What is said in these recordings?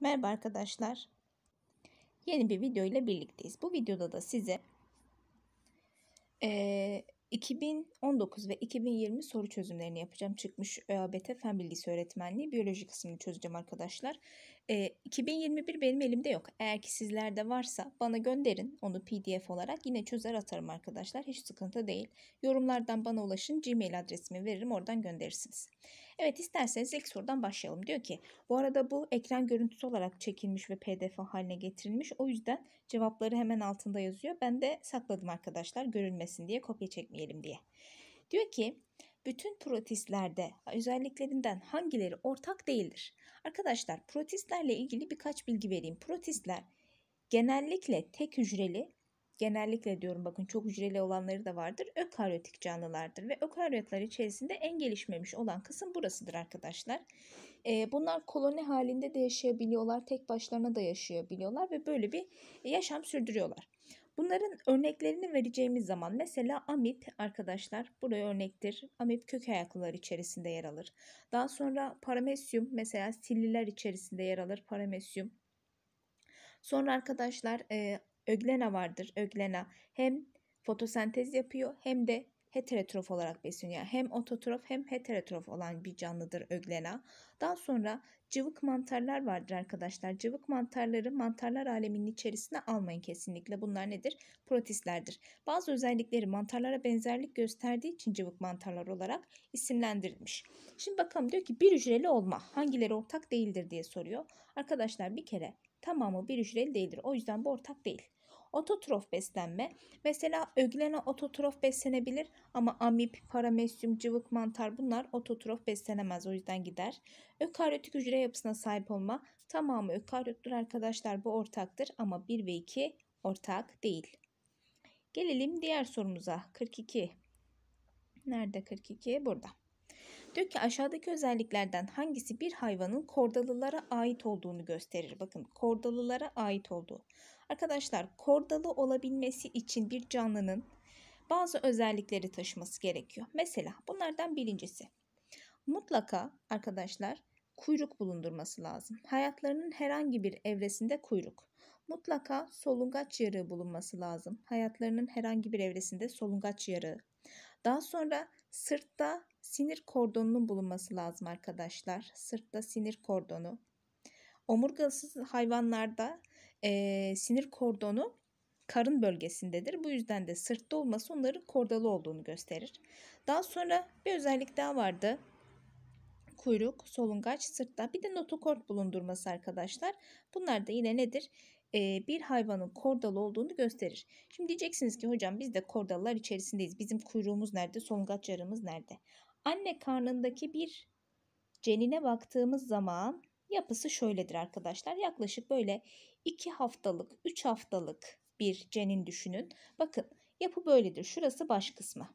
Merhaba arkadaşlar. Yeni bir video ile birlikteyiz. Bu videoda da size e, 2019 ve 2020 soru çözümlerini yapacağım. Çıkmış ÖABT Fen Bilgisi Öğretmenliği biyoloji kısmını çözeceğim arkadaşlar. E, 2021 benim elimde yok. Eğer ki sizlerde varsa bana gönderin onu pdf olarak. Yine çözer atarım arkadaşlar. Hiç sıkıntı değil. Yorumlardan bana ulaşın. Gmail adresimi veririm. Oradan gönderirsiniz. Evet isterseniz ilk sorudan başlayalım. Diyor ki bu arada bu ekran görüntüsü olarak çekilmiş ve pdf haline getirilmiş. O yüzden cevapları hemen altında yazıyor. Ben de sakladım arkadaşlar Görülmesin diye kopya çekmeyelim diye. Diyor ki bütün protistlerde özelliklerinden hangileri ortak değildir? Arkadaşlar protistlerle ilgili birkaç bilgi vereyim. Protistler genellikle tek hücreli, genellikle diyorum bakın çok hücreli olanları da vardır. Ökaryotik canlılardır ve ökaryotlar içerisinde en gelişmemiş olan kısım burasıdır arkadaşlar. E, bunlar koloni halinde de yaşayabiliyorlar, tek başlarına da yaşayabiliyorlar ve böyle bir yaşam sürdürüyorlar. Bunların örneklerini vereceğimiz zaman mesela amip arkadaşlar buraya örnektir. Amip kök ayaklılar içerisinde yer alır. Daha sonra paramesyum mesela silliler içerisinde yer alır paramesyum. Sonra arkadaşlar e, öglena vardır öglena. Hem fotosentez yapıyor hem de heterotrof olarak besleniyor. Hem ototrof hem heterotrof olan bir canlıdır öglena. Daha sonra cıvık mantarlar vardır arkadaşlar. Cıvık mantarları mantarlar aleminin içerisine almayın kesinlikle. Bunlar nedir? Protistlerdir. Bazı özellikleri mantarlara benzerlik gösterdiği için cıvık mantarlar olarak isimlendirilmiş. Şimdi bakalım diyor ki bir hücreli olma hangileri ortak değildir diye soruyor. Arkadaşlar bir kere tamamı bir hücreli değildir. O yüzden bu ortak değil. Ototrof beslenme. Mesela öglena ototrof beslenebilir ama amip, paramesyum, cıvık mantar bunlar ototrof beslenemez o yüzden gider. Ökaryotik hücre yapısına sahip olma. Tamamı ökaryottur arkadaşlar bu ortaktır ama 1 ve 2 ortak değil. Gelelim diğer sorumuza. 42. Nerede 42? Burada. Diyor ki aşağıdaki özelliklerden hangisi bir hayvanın kordalılara ait olduğunu gösterir? Bakın kordalılara ait olduğu. Arkadaşlar kordalı olabilmesi için bir canlının bazı özellikleri taşıması gerekiyor. Mesela bunlardan birincisi mutlaka arkadaşlar kuyruk bulundurması lazım. Hayatlarının herhangi bir evresinde kuyruk. Mutlaka solungaç yarığı bulunması lazım. Hayatlarının herhangi bir evresinde solungaç yarığı. Daha sonra sırtta sinir kordonunun bulunması lazım arkadaşlar. Sırtta sinir kordonu. Omurgasız hayvanlarda e, sinir kordonu karın bölgesindedir. Bu yüzden de sırtta olması onların kordalı olduğunu gösterir. Daha sonra bir özellik daha vardı. Kuyruk, solungaç, sırtta bir de notokort bulundurması arkadaşlar. Bunlar da yine nedir? Ee, bir hayvanın kordalı olduğunu gösterir. Şimdi diyeceksiniz ki hocam biz de kordalılar içerisindeyiz. Bizim kuyruğumuz nerede? Solungaç yarımız nerede? Anne karnındaki bir cenine baktığımız zaman Yapısı şöyledir arkadaşlar. Yaklaşık böyle 2 haftalık, 3 haftalık bir cenin düşünün. Bakın yapı böyledir. Şurası baş kısmı.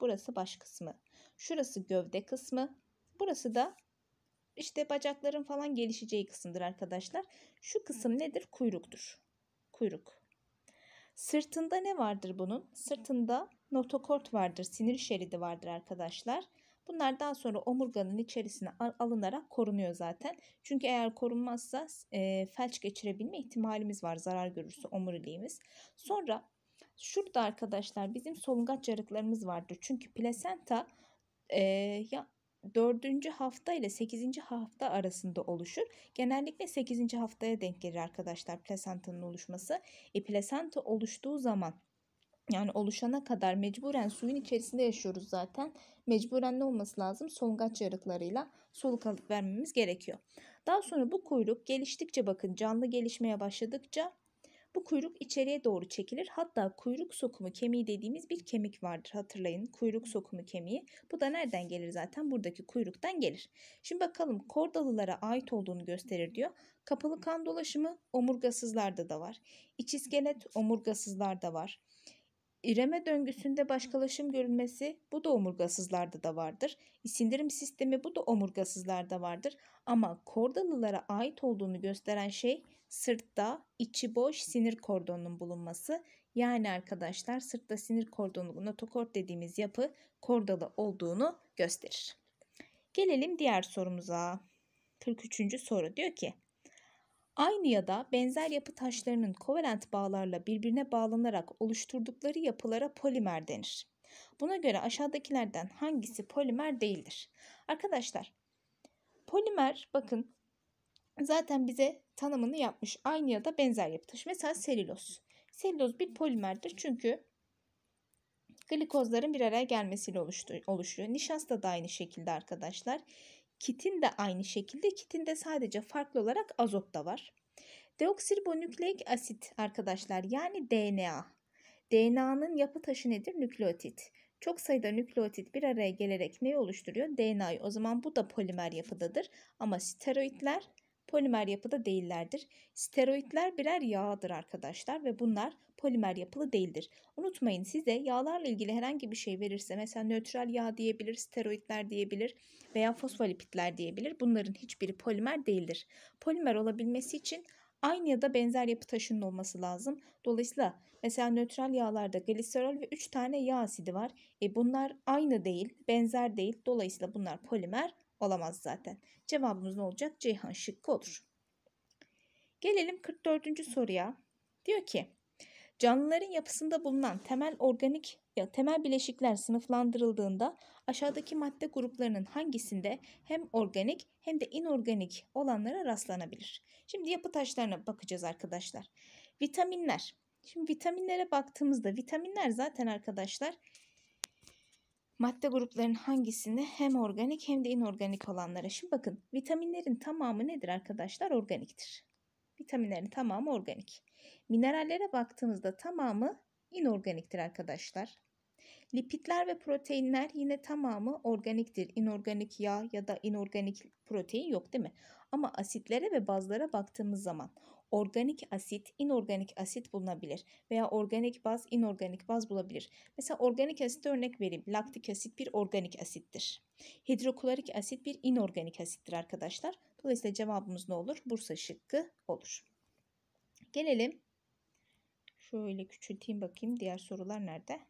Burası baş kısmı. Şurası gövde kısmı. Burası da işte bacakların falan gelişeceği kısımdır arkadaşlar. Şu kısım nedir? Kuyruktur. Kuyruk. Sırtında ne vardır bunun? Sırtında notokort vardır, sinir şeridi vardır arkadaşlar. Bunlar daha sonra omurganın içerisine alınarak korunuyor zaten. Çünkü eğer korunmazsa e, felç geçirebilme ihtimalimiz var zarar görürse omuriliğimiz. Sonra şurada arkadaşlar bizim solungaç yarıklarımız vardı. Çünkü plasenta e, ya 4. hafta ile 8. hafta arasında oluşur. Genellikle 8. haftaya denk gelir arkadaşlar plasentanın oluşması. E, plasenta oluştuğu zaman yani oluşana kadar mecburen suyun içerisinde yaşıyoruz zaten. Mecburen ne olması lazım? Solungaç yarıklarıyla soluk alıp vermemiz gerekiyor. Daha sonra bu kuyruk geliştikçe bakın canlı gelişmeye başladıkça bu kuyruk içeriye doğru çekilir. Hatta kuyruk sokumu kemiği dediğimiz bir kemik vardır. Hatırlayın kuyruk sokumu kemiği. Bu da nereden gelir zaten? Buradaki kuyruktan gelir. Şimdi bakalım kordalılara ait olduğunu gösterir diyor. Kapalı kan dolaşımı omurgasızlarda da var. İç iskelet omurgasızlarda var. İreme döngüsünde başkalaşım görülmesi bu da omurgasızlarda da vardır. E, sindirim sistemi bu da omurgasızlarda vardır. Ama kordalılara ait olduğunu gösteren şey sırtta içi boş sinir kordonunun bulunması. Yani arkadaşlar sırtta sinir kordonu notokort dediğimiz yapı kordalı olduğunu gösterir. Gelelim diğer sorumuza. 43. soru diyor ki Aynı ya da benzer yapı taşlarının kovalent bağlarla birbirine bağlanarak oluşturdukları yapılara polimer denir. Buna göre aşağıdakilerden hangisi polimer değildir? Arkadaşlar polimer bakın zaten bize tanımını yapmış. Aynı ya da benzer yapı taşı. Mesela selüloz. Selüloz bir polimerdir çünkü glikozların bir araya gelmesiyle oluşuyor. Nişasta da aynı şekilde arkadaşlar. Kitin de aynı şekilde. Kitin de sadece farklı olarak azot da var. Deoksiribonükleik asit arkadaşlar yani DNA. DNA'nın yapı taşı nedir? Nükleotit. Çok sayıda nükleotit bir araya gelerek ne oluşturuyor? DNA'yı. O zaman bu da polimer yapıdadır. Ama steroidler polimer yapıda değillerdir. Steroidler birer yağdır arkadaşlar ve bunlar polimer yapılı değildir. Unutmayın size yağlarla ilgili herhangi bir şey verirse mesela nötral yağ diyebilir, steroidler diyebilir veya fosfolipitler diyebilir. Bunların hiçbiri polimer değildir. Polimer olabilmesi için aynı ya da benzer yapı taşının olması lazım. Dolayısıyla mesela nötral yağlarda gliserol ve 3 tane yağ asidi var. E bunlar aynı değil, benzer değil. Dolayısıyla bunlar polimer Olamaz zaten. Cevabımız ne olacak? Ceyhan şıkkı olur. Gelelim 44. soruya. Diyor ki canlıların yapısında bulunan temel organik ya temel bileşikler sınıflandırıldığında aşağıdaki madde gruplarının hangisinde hem organik hem de inorganik olanlara rastlanabilir? Şimdi yapı taşlarına bakacağız arkadaşlar. Vitaminler. Şimdi vitaminlere baktığımızda vitaminler zaten arkadaşlar madde gruplarının hangisinde hem organik hem de inorganik olanlara. Şimdi bakın vitaminlerin tamamı nedir arkadaşlar? Organiktir. Vitaminlerin tamamı organik. Minerallere baktığımızda tamamı inorganiktir arkadaşlar. Lipitler ve proteinler yine tamamı organiktir. İnorganik yağ ya da inorganik protein yok değil mi? Ama asitlere ve bazlara baktığımız zaman organik asit, inorganik asit bulunabilir veya organik baz, inorganik baz bulabilir. Mesela organik asit örnek vereyim. Laktik asit bir organik asittir. Hidroklorik asit bir inorganik asittir arkadaşlar. Dolayısıyla cevabımız ne olur? Bursa şıkkı olur. Gelelim. Şöyle küçülteyim bakayım. Diğer sorular nerede?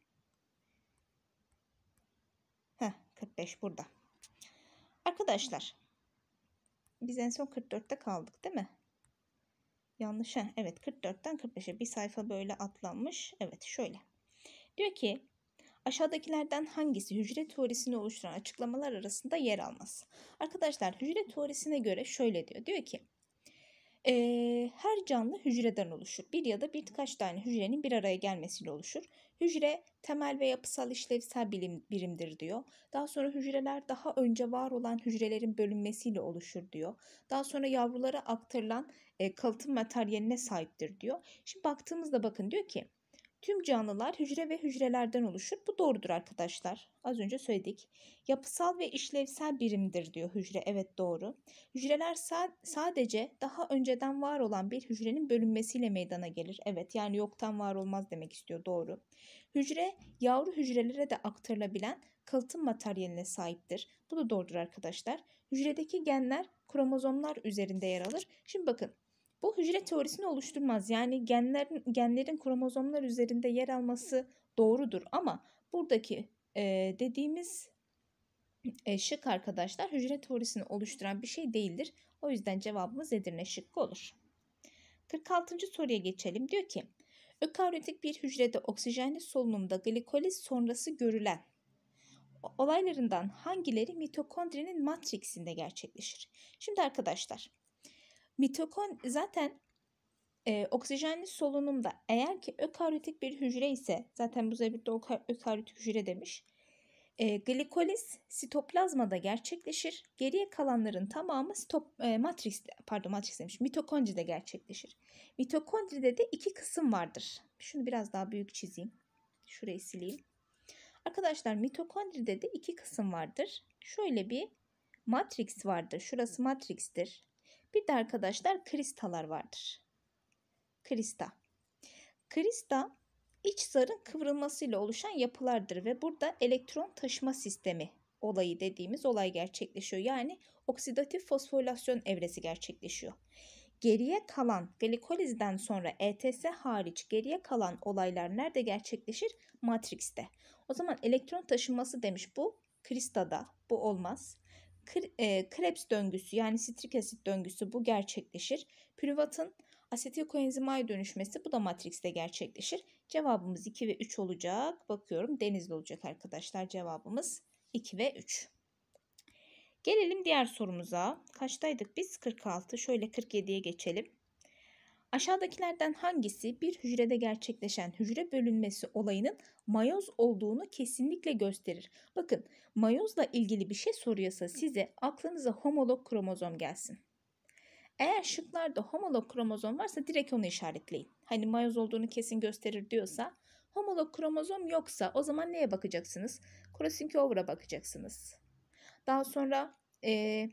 Heh, 45 burada. Arkadaşlar biz en son 44'te kaldık değil mi? Yanlış ha. Evet 44'ten 45'e bir sayfa böyle atlanmış. Evet şöyle. Diyor ki aşağıdakilerden hangisi hücre teorisini oluşturan açıklamalar arasında yer almaz? Arkadaşlar hücre teorisine göre şöyle diyor. Diyor ki e, her canlı hücreden oluşur. Bir ya da birkaç tane hücrenin bir araya gelmesiyle oluşur. Hücre temel ve yapısal işlevsel bilim, birimdir diyor. Daha sonra hücreler daha önce var olan hücrelerin bölünmesiyle oluşur diyor. Daha sonra yavrulara aktarılan e, kalıtım materyaline sahiptir diyor. Şimdi baktığımızda bakın diyor ki Tüm canlılar hücre ve hücrelerden oluşur. Bu doğrudur arkadaşlar. Az önce söyledik. Yapısal ve işlevsel birimdir diyor hücre. Evet doğru. Hücreler sa sadece daha önceden var olan bir hücrenin bölünmesiyle meydana gelir. Evet yani yoktan var olmaz demek istiyor. Doğru. Hücre yavru hücrelere de aktarılabilen kalıtım materyaline sahiptir. Bu da doğrudur arkadaşlar. Hücredeki genler kromozomlar üzerinde yer alır. Şimdi bakın bu hücre teorisini oluşturmaz. Yani genlerin, genlerin kromozomlar üzerinde yer alması doğrudur ama buradaki e, dediğimiz e, şık arkadaşlar hücre teorisini oluşturan bir şey değildir. O yüzden cevabımız Edirne şıkkı olur. 46. soruya geçelim. Diyor ki ökaryotik bir hücrede oksijenli solunumda glikoliz sonrası görülen olaylarından hangileri mitokondrinin matriksinde gerçekleşir? Şimdi arkadaşlar Mitokon zaten e, oksijenli solunumda eğer ki ökaryotik bir hücre ise zaten bu zebride ökaryotik hücre demiş. E, glikoliz sitoplazmada gerçekleşir. Geriye kalanların tamamı stop, e, matris, pardon matris demiş, mitokondride gerçekleşir. Mitokondride de iki kısım vardır. Şunu biraz daha büyük çizeyim. Şurayı sileyim. Arkadaşlar mitokondride de iki kısım vardır. Şöyle bir matris vardır. Şurası matristir. Bir de arkadaşlar kristalar vardır. Krista. Krista iç zarın kıvrılmasıyla oluşan yapılardır ve burada elektron taşıma sistemi olayı dediğimiz olay gerçekleşiyor. Yani oksidatif fosforilasyon evresi gerçekleşiyor. Geriye kalan glikolizden sonra ETS hariç geriye kalan olaylar nerede gerçekleşir? Matrikste. O zaman elektron taşınması demiş bu kristada bu olmaz. E, krebs döngüsü yani sitrik asit döngüsü bu gerçekleşir. Pürüvatın asetil koenzimaya dönüşmesi bu da matrikste gerçekleşir. Cevabımız 2 ve 3 olacak. Bakıyorum denizli olacak arkadaşlar cevabımız 2 ve 3. Gelelim diğer sorumuza. Kaçtaydık biz? 46. Şöyle 47'ye geçelim. Aşağıdakilerden hangisi bir hücrede gerçekleşen hücre bölünmesi olayının mayoz olduğunu kesinlikle gösterir? Bakın mayozla ilgili bir şey soruyorsa size aklınıza homolog kromozom gelsin. Eğer şıklarda homolog kromozom varsa direkt onu işaretleyin. Hani mayoz olduğunu kesin gösterir diyorsa homolog kromozom yoksa o zaman neye bakacaksınız? Crossing over'a bakacaksınız. Daha sonra ee,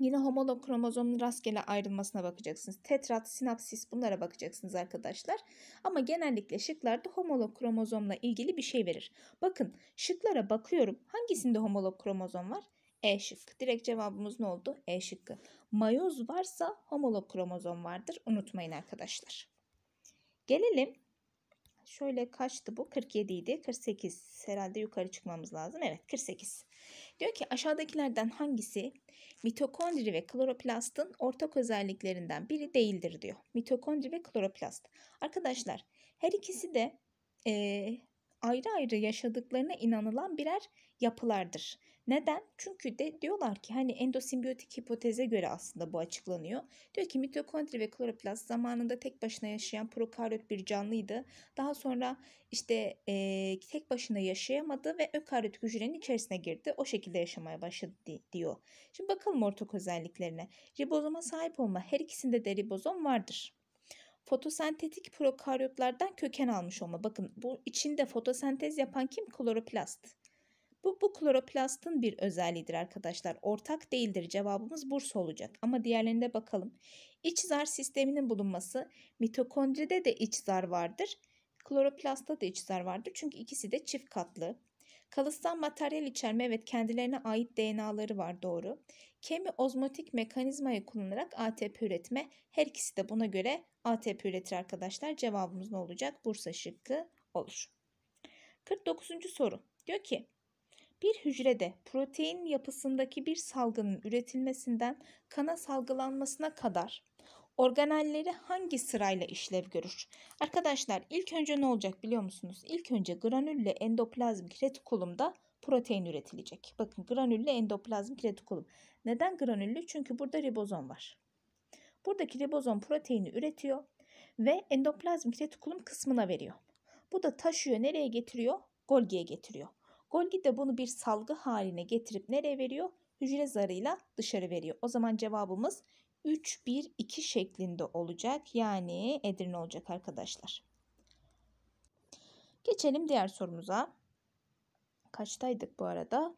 Yine homolog kromozomun rastgele ayrılmasına bakacaksınız. Tetrat, sinapsis bunlara bakacaksınız arkadaşlar. Ama genellikle şıklarda homolog kromozomla ilgili bir şey verir. Bakın şıklara bakıyorum. Hangisinde homolog kromozom var? E şıkkı. Direkt cevabımız ne oldu? E şıkkı. Mayoz varsa homolog kromozom vardır. Unutmayın arkadaşlar. Gelelim şöyle kaçtı bu? 47 idi. 48 herhalde yukarı çıkmamız lazım. Evet 48. Diyor ki aşağıdakilerden hangisi mitokondri ve kloroplastın ortak özelliklerinden biri değildir diyor. Mitokondri ve kloroplast. Arkadaşlar her ikisi de e, ayrı ayrı yaşadıklarına inanılan birer yapılardır. Neden? Çünkü de diyorlar ki hani endosimbiyotik hipoteze göre aslında bu açıklanıyor. Diyor ki mitokondri ve kloroplast zamanında tek başına yaşayan prokaryot bir canlıydı. Daha sonra işte e, tek başına yaşayamadı ve ökaryot hücrenin içerisine girdi. O şekilde yaşamaya başladı diyor. Şimdi bakalım ortak özelliklerine. Ribozoma sahip olma. Her ikisinde de ribozom vardır fotosentetik prokaryotlardan köken almış olma. Bakın bu içinde fotosentez yapan kim? Kloroplast. Bu, bu kloroplastın bir özelliğidir arkadaşlar. Ortak değildir. Cevabımız Bursa olacak. Ama diğerlerine bakalım. İç zar sisteminin bulunması mitokondride de iç zar vardır. Kloroplastta da iç zar vardır. Çünkü ikisi de çift katlı. Kalıtsal materyal içerme evet kendilerine ait DNA'ları var doğru. Kemi ozmotik mekanizmayı kullanarak ATP üretme. Her ikisi de buna göre ATP üretir arkadaşlar. Cevabımız ne olacak? Bursa şıkkı olur. 49. soru. Diyor ki bir hücrede protein yapısındaki bir salgının üretilmesinden kana salgılanmasına kadar organelleri hangi sırayla işlev görür? Arkadaşlar ilk önce ne olacak biliyor musunuz? İlk önce granülle endoplazmik retikulumda protein üretilecek. Bakın granülle endoplazmik retikulum. Neden granüllü? Çünkü burada ribozom var. Buradaki ribozom proteini üretiyor ve endoplazmik retikulum kısmına veriyor. Bu da taşıyor nereye getiriyor? Golgi'ye getiriyor. Golgi de bunu bir salgı haline getirip nereye veriyor? Hücre zarıyla dışarı veriyor. O zaman cevabımız 3-1-2 şeklinde olacak. Yani Edirne olacak arkadaşlar. Geçelim diğer sorumuza. Kaçtaydık bu arada?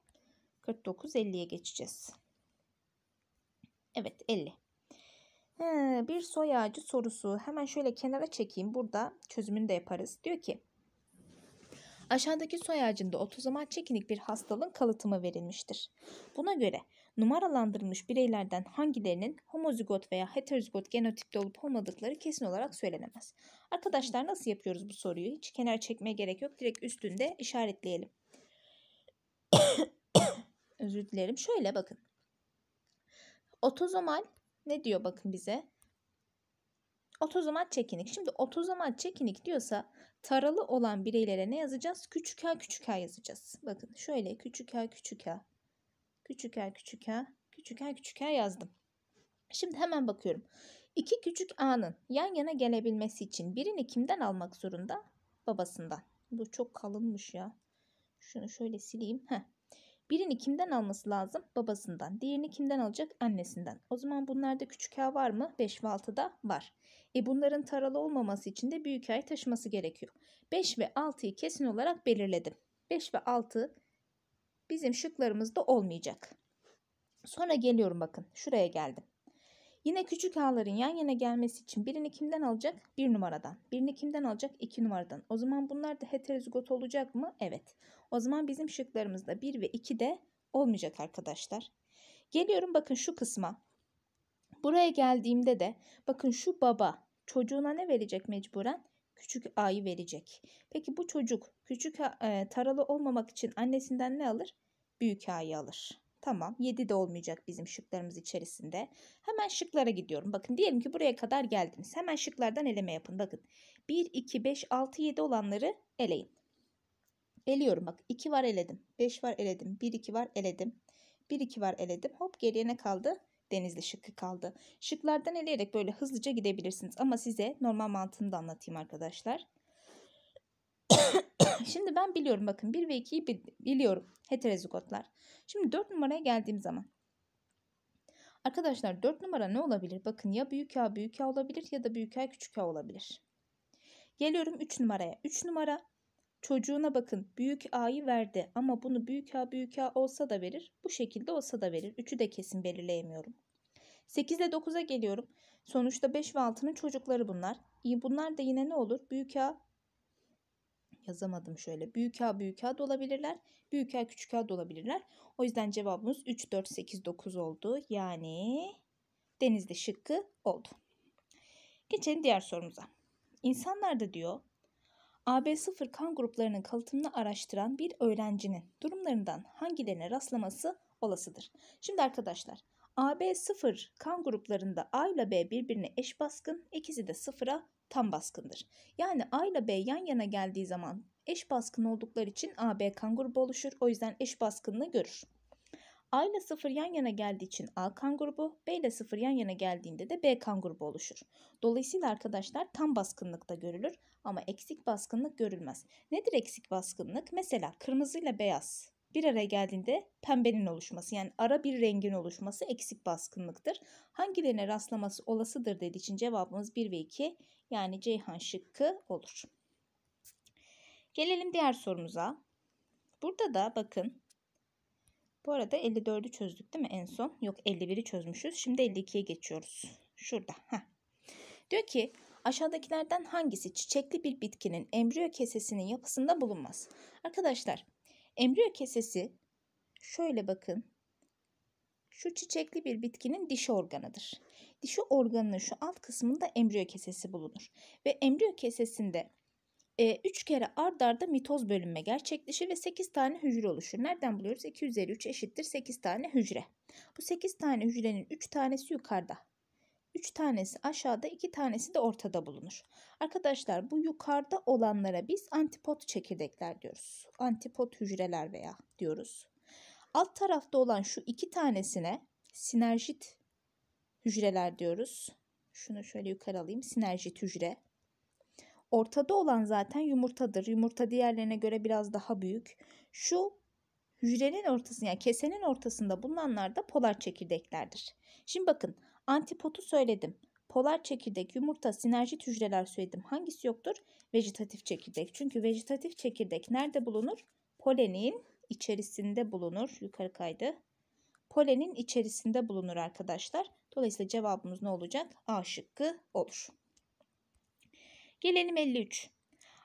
49-50'ye geçeceğiz. Evet 50. He, bir soy ağacı sorusu. Hemen şöyle kenara çekeyim. Burada çözümünü de yaparız. Diyor ki Aşağıdaki soy ağacında otozomal çekinik bir hastalığın kalıtımı verilmiştir. Buna göre numaralandırılmış bireylerden hangilerinin homozigot veya heterozigot genotipte olup olmadıkları kesin olarak söylenemez. Arkadaşlar nasıl yapıyoruz bu soruyu? Hiç kenar çekmeye gerek yok. Direkt üstünde işaretleyelim. Özür dilerim. Şöyle bakın. Otozomal ne diyor bakın bize? otozamat çekinik. Şimdi otozamat çekinik diyorsa taralı olan bireylere ne yazacağız? Küçük a küçük a yazacağız. Bakın şöyle küçük a küçük a. Küçük a küçük a. Küçük a küçük a yazdım. Şimdi hemen bakıyorum. İki küçük a'nın yan yana gelebilmesi için birini kimden almak zorunda? Babasından. Bu çok kalınmış ya. Şunu şöyle sileyim. Heh. Birini kimden alması lazım? Babasından. Diğerini kimden alacak? Annesinden. O zaman bunlarda küçük A var mı? 5 ve 6'da var. E bunların taralı olmaması için de büyük A'yı taşıması gerekiyor. 5 ve 6'yı kesin olarak belirledim. 5 ve 6 bizim şıklarımızda olmayacak. Sonra geliyorum bakın. Şuraya geldim. Yine küçük ağların yan yana gelmesi için birini kimden alacak? Bir numaradan. Birini kimden alacak? İki numaradan. O zaman bunlar da heterozigot olacak mı? Evet. O zaman bizim şıklarımızda 1 ve 2 de olmayacak arkadaşlar. Geliyorum bakın şu kısma. Buraya geldiğimde de bakın şu baba çocuğuna ne verecek mecburen? Küçük A'yı verecek. Peki bu çocuk küçük A, e, taralı olmamak için annesinden ne alır? Büyük A'yı alır. Tamam 7 de olmayacak bizim şıklarımız içerisinde. Hemen şıklara gidiyorum. Bakın diyelim ki buraya kadar geldiniz. Hemen şıklardan eleme yapın. Bakın 1, 2, 5, 6, 7 olanları eleyin. Eliyorum bak 2 var eledim. 5 var eledim. 1 2 var eledim. 1 2 var eledim. Hop geriye ne kaldı? Denizli şıkkı kaldı. Şıklardan eleyerek böyle hızlıca gidebilirsiniz. Ama size normal mantığını da anlatayım arkadaşlar. Şimdi ben biliyorum bakın 1 ve 2'yi biliyorum. Heterozigotlar. Şimdi 4 numaraya geldiğim zaman. Arkadaşlar 4 numara ne olabilir? Bakın ya büyük A büyük A olabilir ya da büyük A küçük A olabilir. Geliyorum 3 numaraya. 3 numara Çocuğuna bakın büyük A'yı verdi ama bunu büyük A büyük A olsa da verir. Bu şekilde olsa da verir. Üçü de kesin belirleyemiyorum. 8 ile 9'a geliyorum. Sonuçta 5 ve 6'nın çocukları bunlar. İyi bunlar da yine ne olur? Büyük A yazamadım şöyle. Büyük A büyük A da olabilirler. Büyük A küçük A da olabilirler. O yüzden cevabımız 3, 4, 8, 9 oldu. Yani denizde şıkkı oldu. Geçelim diğer sorumuza. İnsanlar da diyor AB0 kan gruplarının kalıtımını araştıran bir öğrencinin durumlarından hangilerine rastlaması olasıdır. Şimdi arkadaşlar AB0 kan gruplarında A ile B birbirine eş baskın, ikisi de sıfıra tam baskındır. Yani A ile B yan yana geldiği zaman eş baskın oldukları için AB kan grubu oluşur. O yüzden eş baskınlığı görür. A ile 0 yan yana geldiği için A kan grubu, B ile 0 yan yana geldiğinde de B kan grubu oluşur. Dolayısıyla arkadaşlar tam baskınlıkta görülür ama eksik baskınlık görülmez. Nedir eksik baskınlık? Mesela kırmızı ile beyaz bir araya geldiğinde pembenin oluşması yani ara bir rengin oluşması eksik baskınlıktır. Hangilerine rastlaması olasıdır dediği için cevabımız 1 ve 2 yani Ceyhan şıkkı olur. Gelelim diğer sorumuza. Burada da bakın bu arada 54'ü çözdük değil mi en son? Yok 51'i çözmüşüz. Şimdi 52'ye geçiyoruz. Şurada. Heh. Diyor ki aşağıdakilerden hangisi çiçekli bir bitkinin embriyo kesesinin yapısında bulunmaz? Arkadaşlar embriyo kesesi şöyle bakın. Şu çiçekli bir bitkinin dişi organıdır. Dişi organının şu alt kısmında embriyo kesesi bulunur. Ve embriyo kesesinde e, 3 kere ard arda mitoz bölünme gerçekleşir ve 8 tane hücre oluşur. Nereden buluyoruz? 2 üzeri 3 eşittir 8 tane hücre. Bu 8 tane hücrenin 3 tanesi yukarıda. 3 tanesi aşağıda 2 tanesi de ortada bulunur. Arkadaşlar bu yukarıda olanlara biz antipod çekirdekler diyoruz. Antipod hücreler veya diyoruz. Alt tarafta olan şu iki tanesine sinerjit hücreler diyoruz. Şunu şöyle yukarı alayım. Sinerjit hücre. Ortada olan zaten yumurtadır. Yumurta diğerlerine göre biraz daha büyük. Şu hücrenin ortasında yani kesenin ortasında bulunanlar da polar çekirdeklerdir. Şimdi bakın antipotu söyledim. Polar çekirdek, yumurta, sinerjit hücreler söyledim. Hangisi yoktur? Vejetatif çekirdek. Çünkü vejetatif çekirdek nerede bulunur? Polenin içerisinde bulunur. Yukarı kaydı. Polenin içerisinde bulunur arkadaşlar. Dolayısıyla cevabımız ne olacak? A şıkkı olur. Gelelim 53.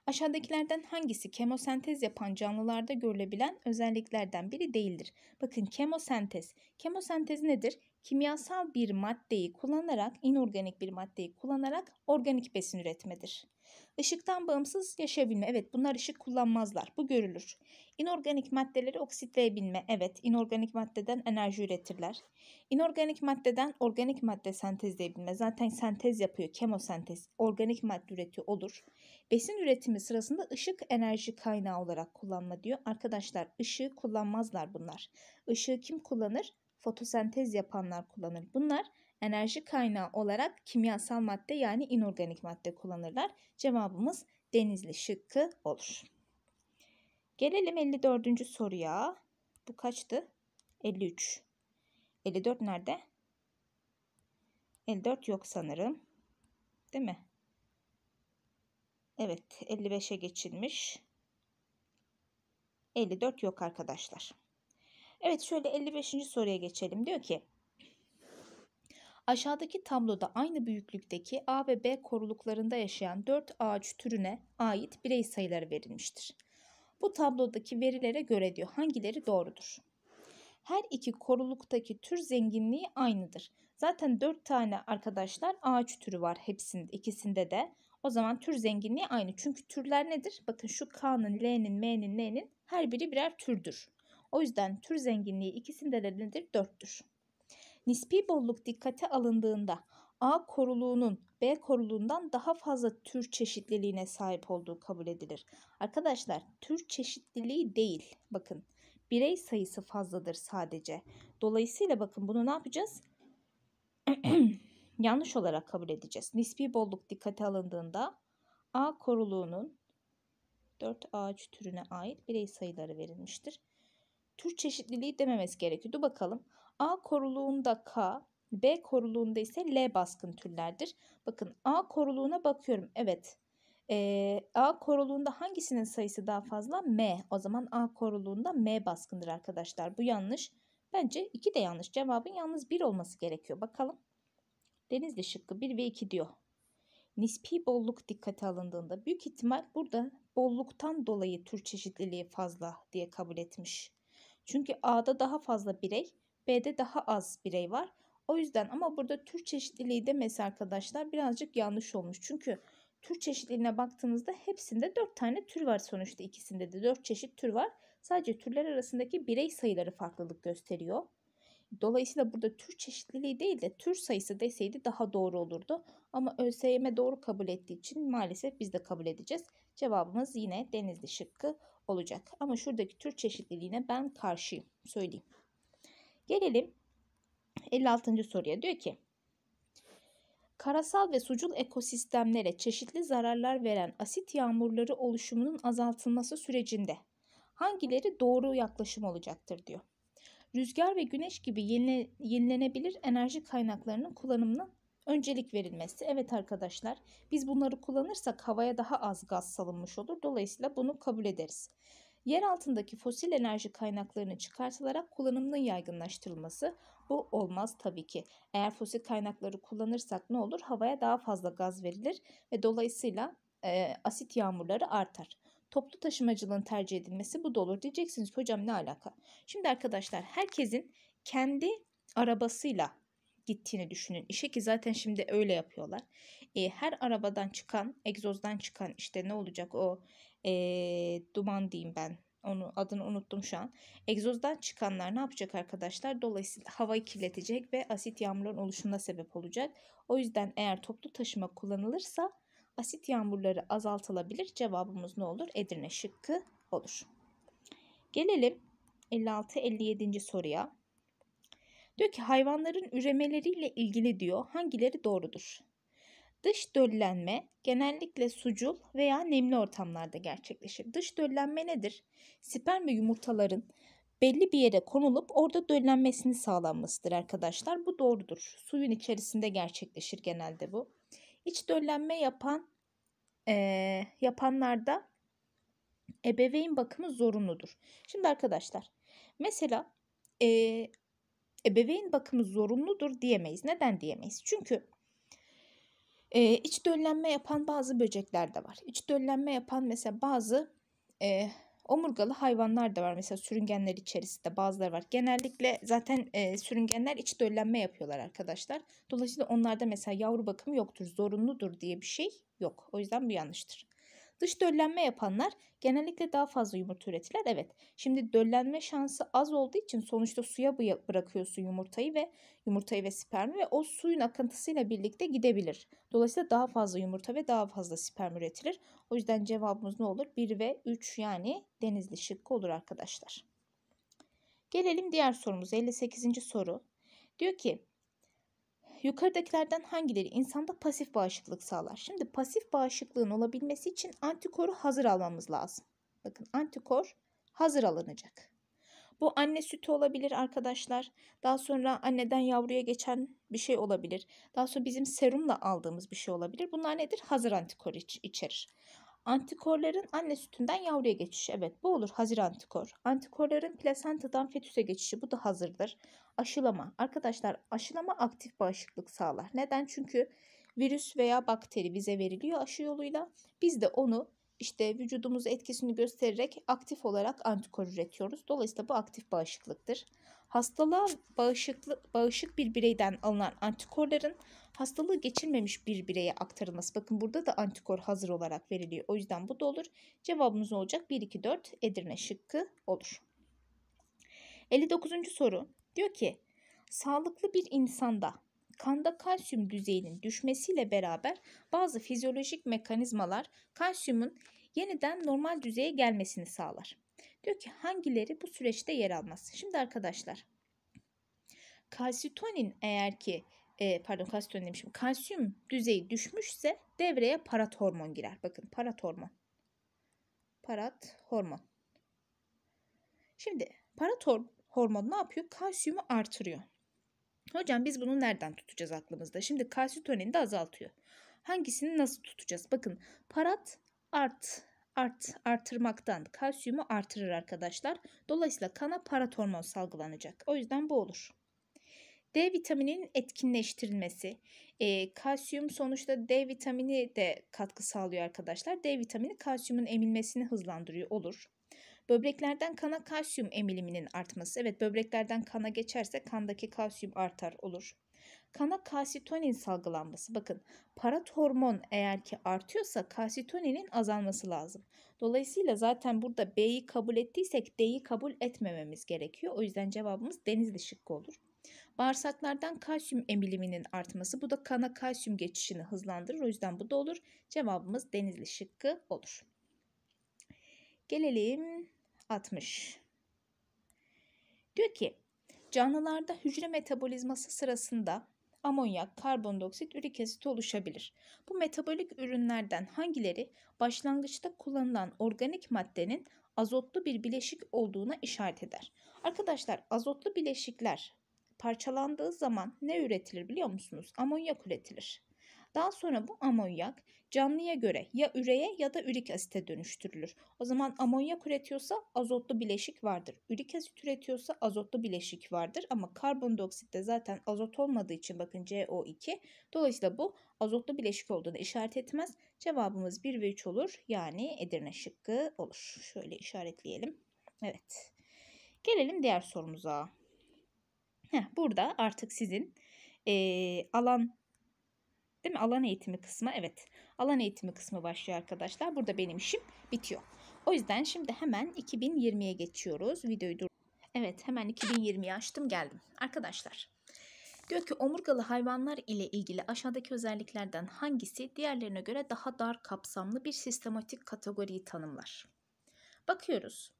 Aşağıdakilerden hangisi kemosentez yapan canlılarda görülebilen özelliklerden biri değildir? Bakın kemosentez. Kemosentez nedir? kimyasal bir maddeyi kullanarak, inorganik bir maddeyi kullanarak organik besin üretmedir. Işıktan bağımsız yaşayabilme. Evet bunlar ışık kullanmazlar. Bu görülür. İnorganik maddeleri oksitleyebilme. Evet inorganik maddeden enerji üretirler. İnorganik maddeden organik madde sentezleyebilme. Zaten sentez yapıyor. Kemosentez. Organik madde üretiyor olur. Besin üretimi sırasında ışık enerji kaynağı olarak kullanma diyor. Arkadaşlar ışığı kullanmazlar bunlar. Işığı kim kullanır? fotosentez yapanlar kullanır. Bunlar enerji kaynağı olarak kimyasal madde yani inorganik madde kullanırlar. Cevabımız denizli şıkkı olur. Gelelim 54. soruya. Bu kaçtı? 53. 54 nerede? 54 yok sanırım. Değil mi? Evet 55'e geçilmiş. 54 yok arkadaşlar. Evet şöyle 55. soruya geçelim. Diyor ki Aşağıdaki tabloda aynı büyüklükteki A ve B koruluklarında yaşayan 4 ağaç türüne ait birey sayıları verilmiştir. Bu tablodaki verilere göre diyor hangileri doğrudur? Her iki koruluktaki tür zenginliği aynıdır. Zaten 4 tane arkadaşlar ağaç türü var hepsinde ikisinde de. O zaman tür zenginliği aynı. Çünkü türler nedir? Bakın şu K'nın, L'nin, M'nin, N'nin her biri birer türdür. O yüzden tür zenginliği ikisinde de nedir? Dörttür. Nispi bolluk dikkate alındığında A koruluğunun B koruluğundan daha fazla tür çeşitliliğine sahip olduğu kabul edilir. Arkadaşlar tür çeşitliliği değil bakın birey sayısı fazladır sadece. Dolayısıyla bakın bunu ne yapacağız? Yanlış olarak kabul edeceğiz. Nispi bolluk dikkate alındığında A koruluğunun 4 ağaç türüne ait birey sayıları verilmiştir tür çeşitliliği dememesi gerekiyordu. Bakalım. A koruluğunda K, B koruluğunda ise L baskın türlerdir. Bakın A koruluğuna bakıyorum. Evet. Ee, A koruluğunda hangisinin sayısı daha fazla? M. O zaman A koruluğunda M baskındır arkadaşlar. Bu yanlış. Bence 2 de yanlış. Cevabın yalnız 1 olması gerekiyor. Bakalım. Denizli şıkkı 1 ve 2 diyor. Nispi bolluk dikkate alındığında büyük ihtimal burada bolluktan dolayı tür çeşitliliği fazla diye kabul etmiş. Çünkü A'da daha fazla birey, B'de daha az birey var. O yüzden ama burada tür çeşitliliği demesi arkadaşlar birazcık yanlış olmuş. Çünkü tür çeşitliliğine baktığımızda hepsinde 4 tane tür var sonuçta ikisinde de 4 çeşit tür var. Sadece türler arasındaki birey sayıları farklılık gösteriyor. Dolayısıyla burada tür çeşitliliği değil de tür sayısı deseydi daha doğru olurdu. Ama ÖSYM doğru kabul ettiği için maalesef biz de kabul edeceğiz. Cevabımız yine denizli şıkkı olacak. Ama şuradaki tür çeşitliliğine ben karşıyım. Söyleyeyim. Gelelim 56. soruya. Diyor ki Karasal ve sucul ekosistemlere çeşitli zararlar veren asit yağmurları oluşumunun azaltılması sürecinde hangileri doğru yaklaşım olacaktır diyor. Rüzgar ve güneş gibi yenile, yenilenebilir enerji kaynaklarının kullanımının öncelik verilmesi. Evet arkadaşlar biz bunları kullanırsak havaya daha az gaz salınmış olur. Dolayısıyla bunu kabul ederiz. Yer altındaki fosil enerji kaynaklarını çıkartılarak kullanımının yaygınlaştırılması bu olmaz tabii ki. Eğer fosil kaynakları kullanırsak ne olur? Havaya daha fazla gaz verilir ve dolayısıyla e, asit yağmurları artar toplu taşımacılığın tercih edilmesi bu da olur. Diyeceksiniz hocam ne alaka? Şimdi arkadaşlar herkesin kendi arabasıyla gittiğini düşünün. İşe ki zaten şimdi öyle yapıyorlar. E, her arabadan çıkan, egzozdan çıkan işte ne olacak o e, duman diyeyim ben. Onu adını unuttum şu an. Egzozdan çıkanlar ne yapacak arkadaşlar? Dolayısıyla havayı kirletecek ve asit yağmurların oluşuna sebep olacak. O yüzden eğer toplu taşıma kullanılırsa asit yağmurları azaltılabilir. Cevabımız ne olur? Edirne şıkkı olur. Gelelim 56-57. soruya. Diyor ki hayvanların üremeleriyle ilgili diyor hangileri doğrudur? Dış döllenme genellikle sucul veya nemli ortamlarda gerçekleşir. Dış döllenme nedir? Sperm ve yumurtaların belli bir yere konulup orada döllenmesini sağlanmasıdır arkadaşlar. Bu doğrudur. Suyun içerisinde gerçekleşir genelde bu. İç döllenme yapan e, yapanlarda ebeveyn bakımı zorunludur. Şimdi arkadaşlar mesela e, ebeveyn bakımı zorunludur diyemeyiz. Neden diyemeyiz? Çünkü e, iç döllenme yapan bazı böcekler de var. İç döllenme yapan mesela bazı e, omurgalı hayvanlar da var. Mesela sürüngenler içerisinde bazıları var. Genellikle zaten e, sürüngenler iç döllenme yapıyorlar arkadaşlar. Dolayısıyla onlarda mesela yavru bakımı yoktur, zorunludur diye bir şey yok. O yüzden bu yanlıştır. Dış döllenme yapanlar genellikle daha fazla yumurta üretirler. Evet şimdi döllenme şansı az olduğu için sonuçta suya bırakıyorsun yumurtayı ve yumurtayı ve spermi ve o suyun akıntısıyla birlikte gidebilir. Dolayısıyla daha fazla yumurta ve daha fazla sperm üretilir. O yüzden cevabımız ne olur? 1 ve 3 yani denizli şıkkı olur arkadaşlar. Gelelim diğer sorumuz 58. soru. Diyor ki yukarıdakilerden hangileri insanda pasif bağışıklık sağlar? Şimdi pasif bağışıklığın olabilmesi için antikoru hazır almamız lazım. Bakın antikor hazır alınacak. Bu anne sütü olabilir arkadaşlar. Daha sonra anneden yavruya geçen bir şey olabilir. Daha sonra bizim serumla aldığımız bir şey olabilir. Bunlar nedir? Hazır antikor iç içerir. Antikorların anne sütünden yavruya geçiş. Evet bu olur hazır antikor. Antikorların plasentadan fetüse geçişi bu da hazırdır. Aşılama. Arkadaşlar aşılama aktif bağışıklık sağlar. Neden? Çünkü virüs veya bakteri bize veriliyor aşı yoluyla. Biz de onu işte vücudumuz etkisini göstererek aktif olarak antikor üretiyoruz. Dolayısıyla bu aktif bağışıklıktır. Hastalığa bağışıklı, bağışık bir bireyden alınan antikorların hastalığı geçirmemiş bir bireye aktarılması. Bakın burada da antikor hazır olarak veriliyor. O yüzden bu da olur. Cevabımız olacak 1, 2, 4 Edirne şıkkı olur. 59. soru diyor ki sağlıklı bir insanda kanda kalsiyum düzeyinin düşmesiyle beraber bazı fizyolojik mekanizmalar kalsiyumun yeniden normal düzeye gelmesini sağlar. Diyor ki hangileri bu süreçte yer almaz? Şimdi arkadaşlar kalsitonin eğer ki e, pardon kalsiyum demişim kalsiyum düzeyi düşmüşse devreye parat hormon girer. Bakın parat hormon. Parat hormon. Şimdi parat hormon ne yapıyor? Kalsiyumu artırıyor. Hocam biz bunu nereden tutacağız aklımızda? Şimdi kalsiyum tonini de azaltıyor. Hangisini nasıl tutacağız? Bakın parat art art artırmaktan kalsiyumu artırır arkadaşlar. Dolayısıyla kana parat hormon salgılanacak. O yüzden bu olur. D vitamininin etkinleştirilmesi. E, kalsiyum sonuçta D vitamini de katkı sağlıyor arkadaşlar. D vitamini kalsiyumun emilmesini hızlandırıyor olur. Böbreklerden kana kalsiyum emiliminin artması. Evet böbreklerden kana geçerse kandaki kalsiyum artar olur. Kana kalsitonin salgılanması. Bakın parat hormon eğer ki artıyorsa kalsitoninin azalması lazım. Dolayısıyla zaten burada B'yi kabul ettiysek D'yi kabul etmememiz gerekiyor. O yüzden cevabımız denizli şıkkı olur. Bağırsaklardan kalsiyum emiliminin artması bu da kana kalsiyum geçişini hızlandırır. O yüzden bu da olur. Cevabımız denizli şıkkı olur. Gelelim 60. Diyor ki canlılarda hücre metabolizması sırasında amonyak, karbondioksit, ürik asit oluşabilir. Bu metabolik ürünlerden hangileri başlangıçta kullanılan organik maddenin azotlu bir bileşik olduğuna işaret eder. Arkadaşlar azotlu bileşikler parçalandığı zaman ne üretilir biliyor musunuz? Amonyak üretilir. Daha sonra bu amonyak canlıya göre ya üreye ya da ürik asite dönüştürülür. O zaman amonyak üretiyorsa azotlu bileşik vardır. Ürik asit üretiyorsa azotlu bileşik vardır. Ama karbondioksitte zaten azot olmadığı için bakın CO2. Dolayısıyla bu azotlu bileşik olduğunu işaret etmez. Cevabımız 1 ve 3 olur. Yani Edirne şıkkı olur. Şöyle işaretleyelim. Evet. Gelelim diğer sorumuza. Heh, burada artık sizin e, alan değil mi? Alan eğitimi kısmı evet. Alan eğitimi kısmı başlıyor arkadaşlar. Burada benim işim bitiyor. O yüzden şimdi hemen 2020'ye geçiyoruz. Videoyu dur. Evet hemen 2020'yi açtım geldim. Arkadaşlar diyor ki omurgalı hayvanlar ile ilgili aşağıdaki özelliklerden hangisi diğerlerine göre daha dar kapsamlı bir sistematik kategoriyi tanımlar? Bakıyoruz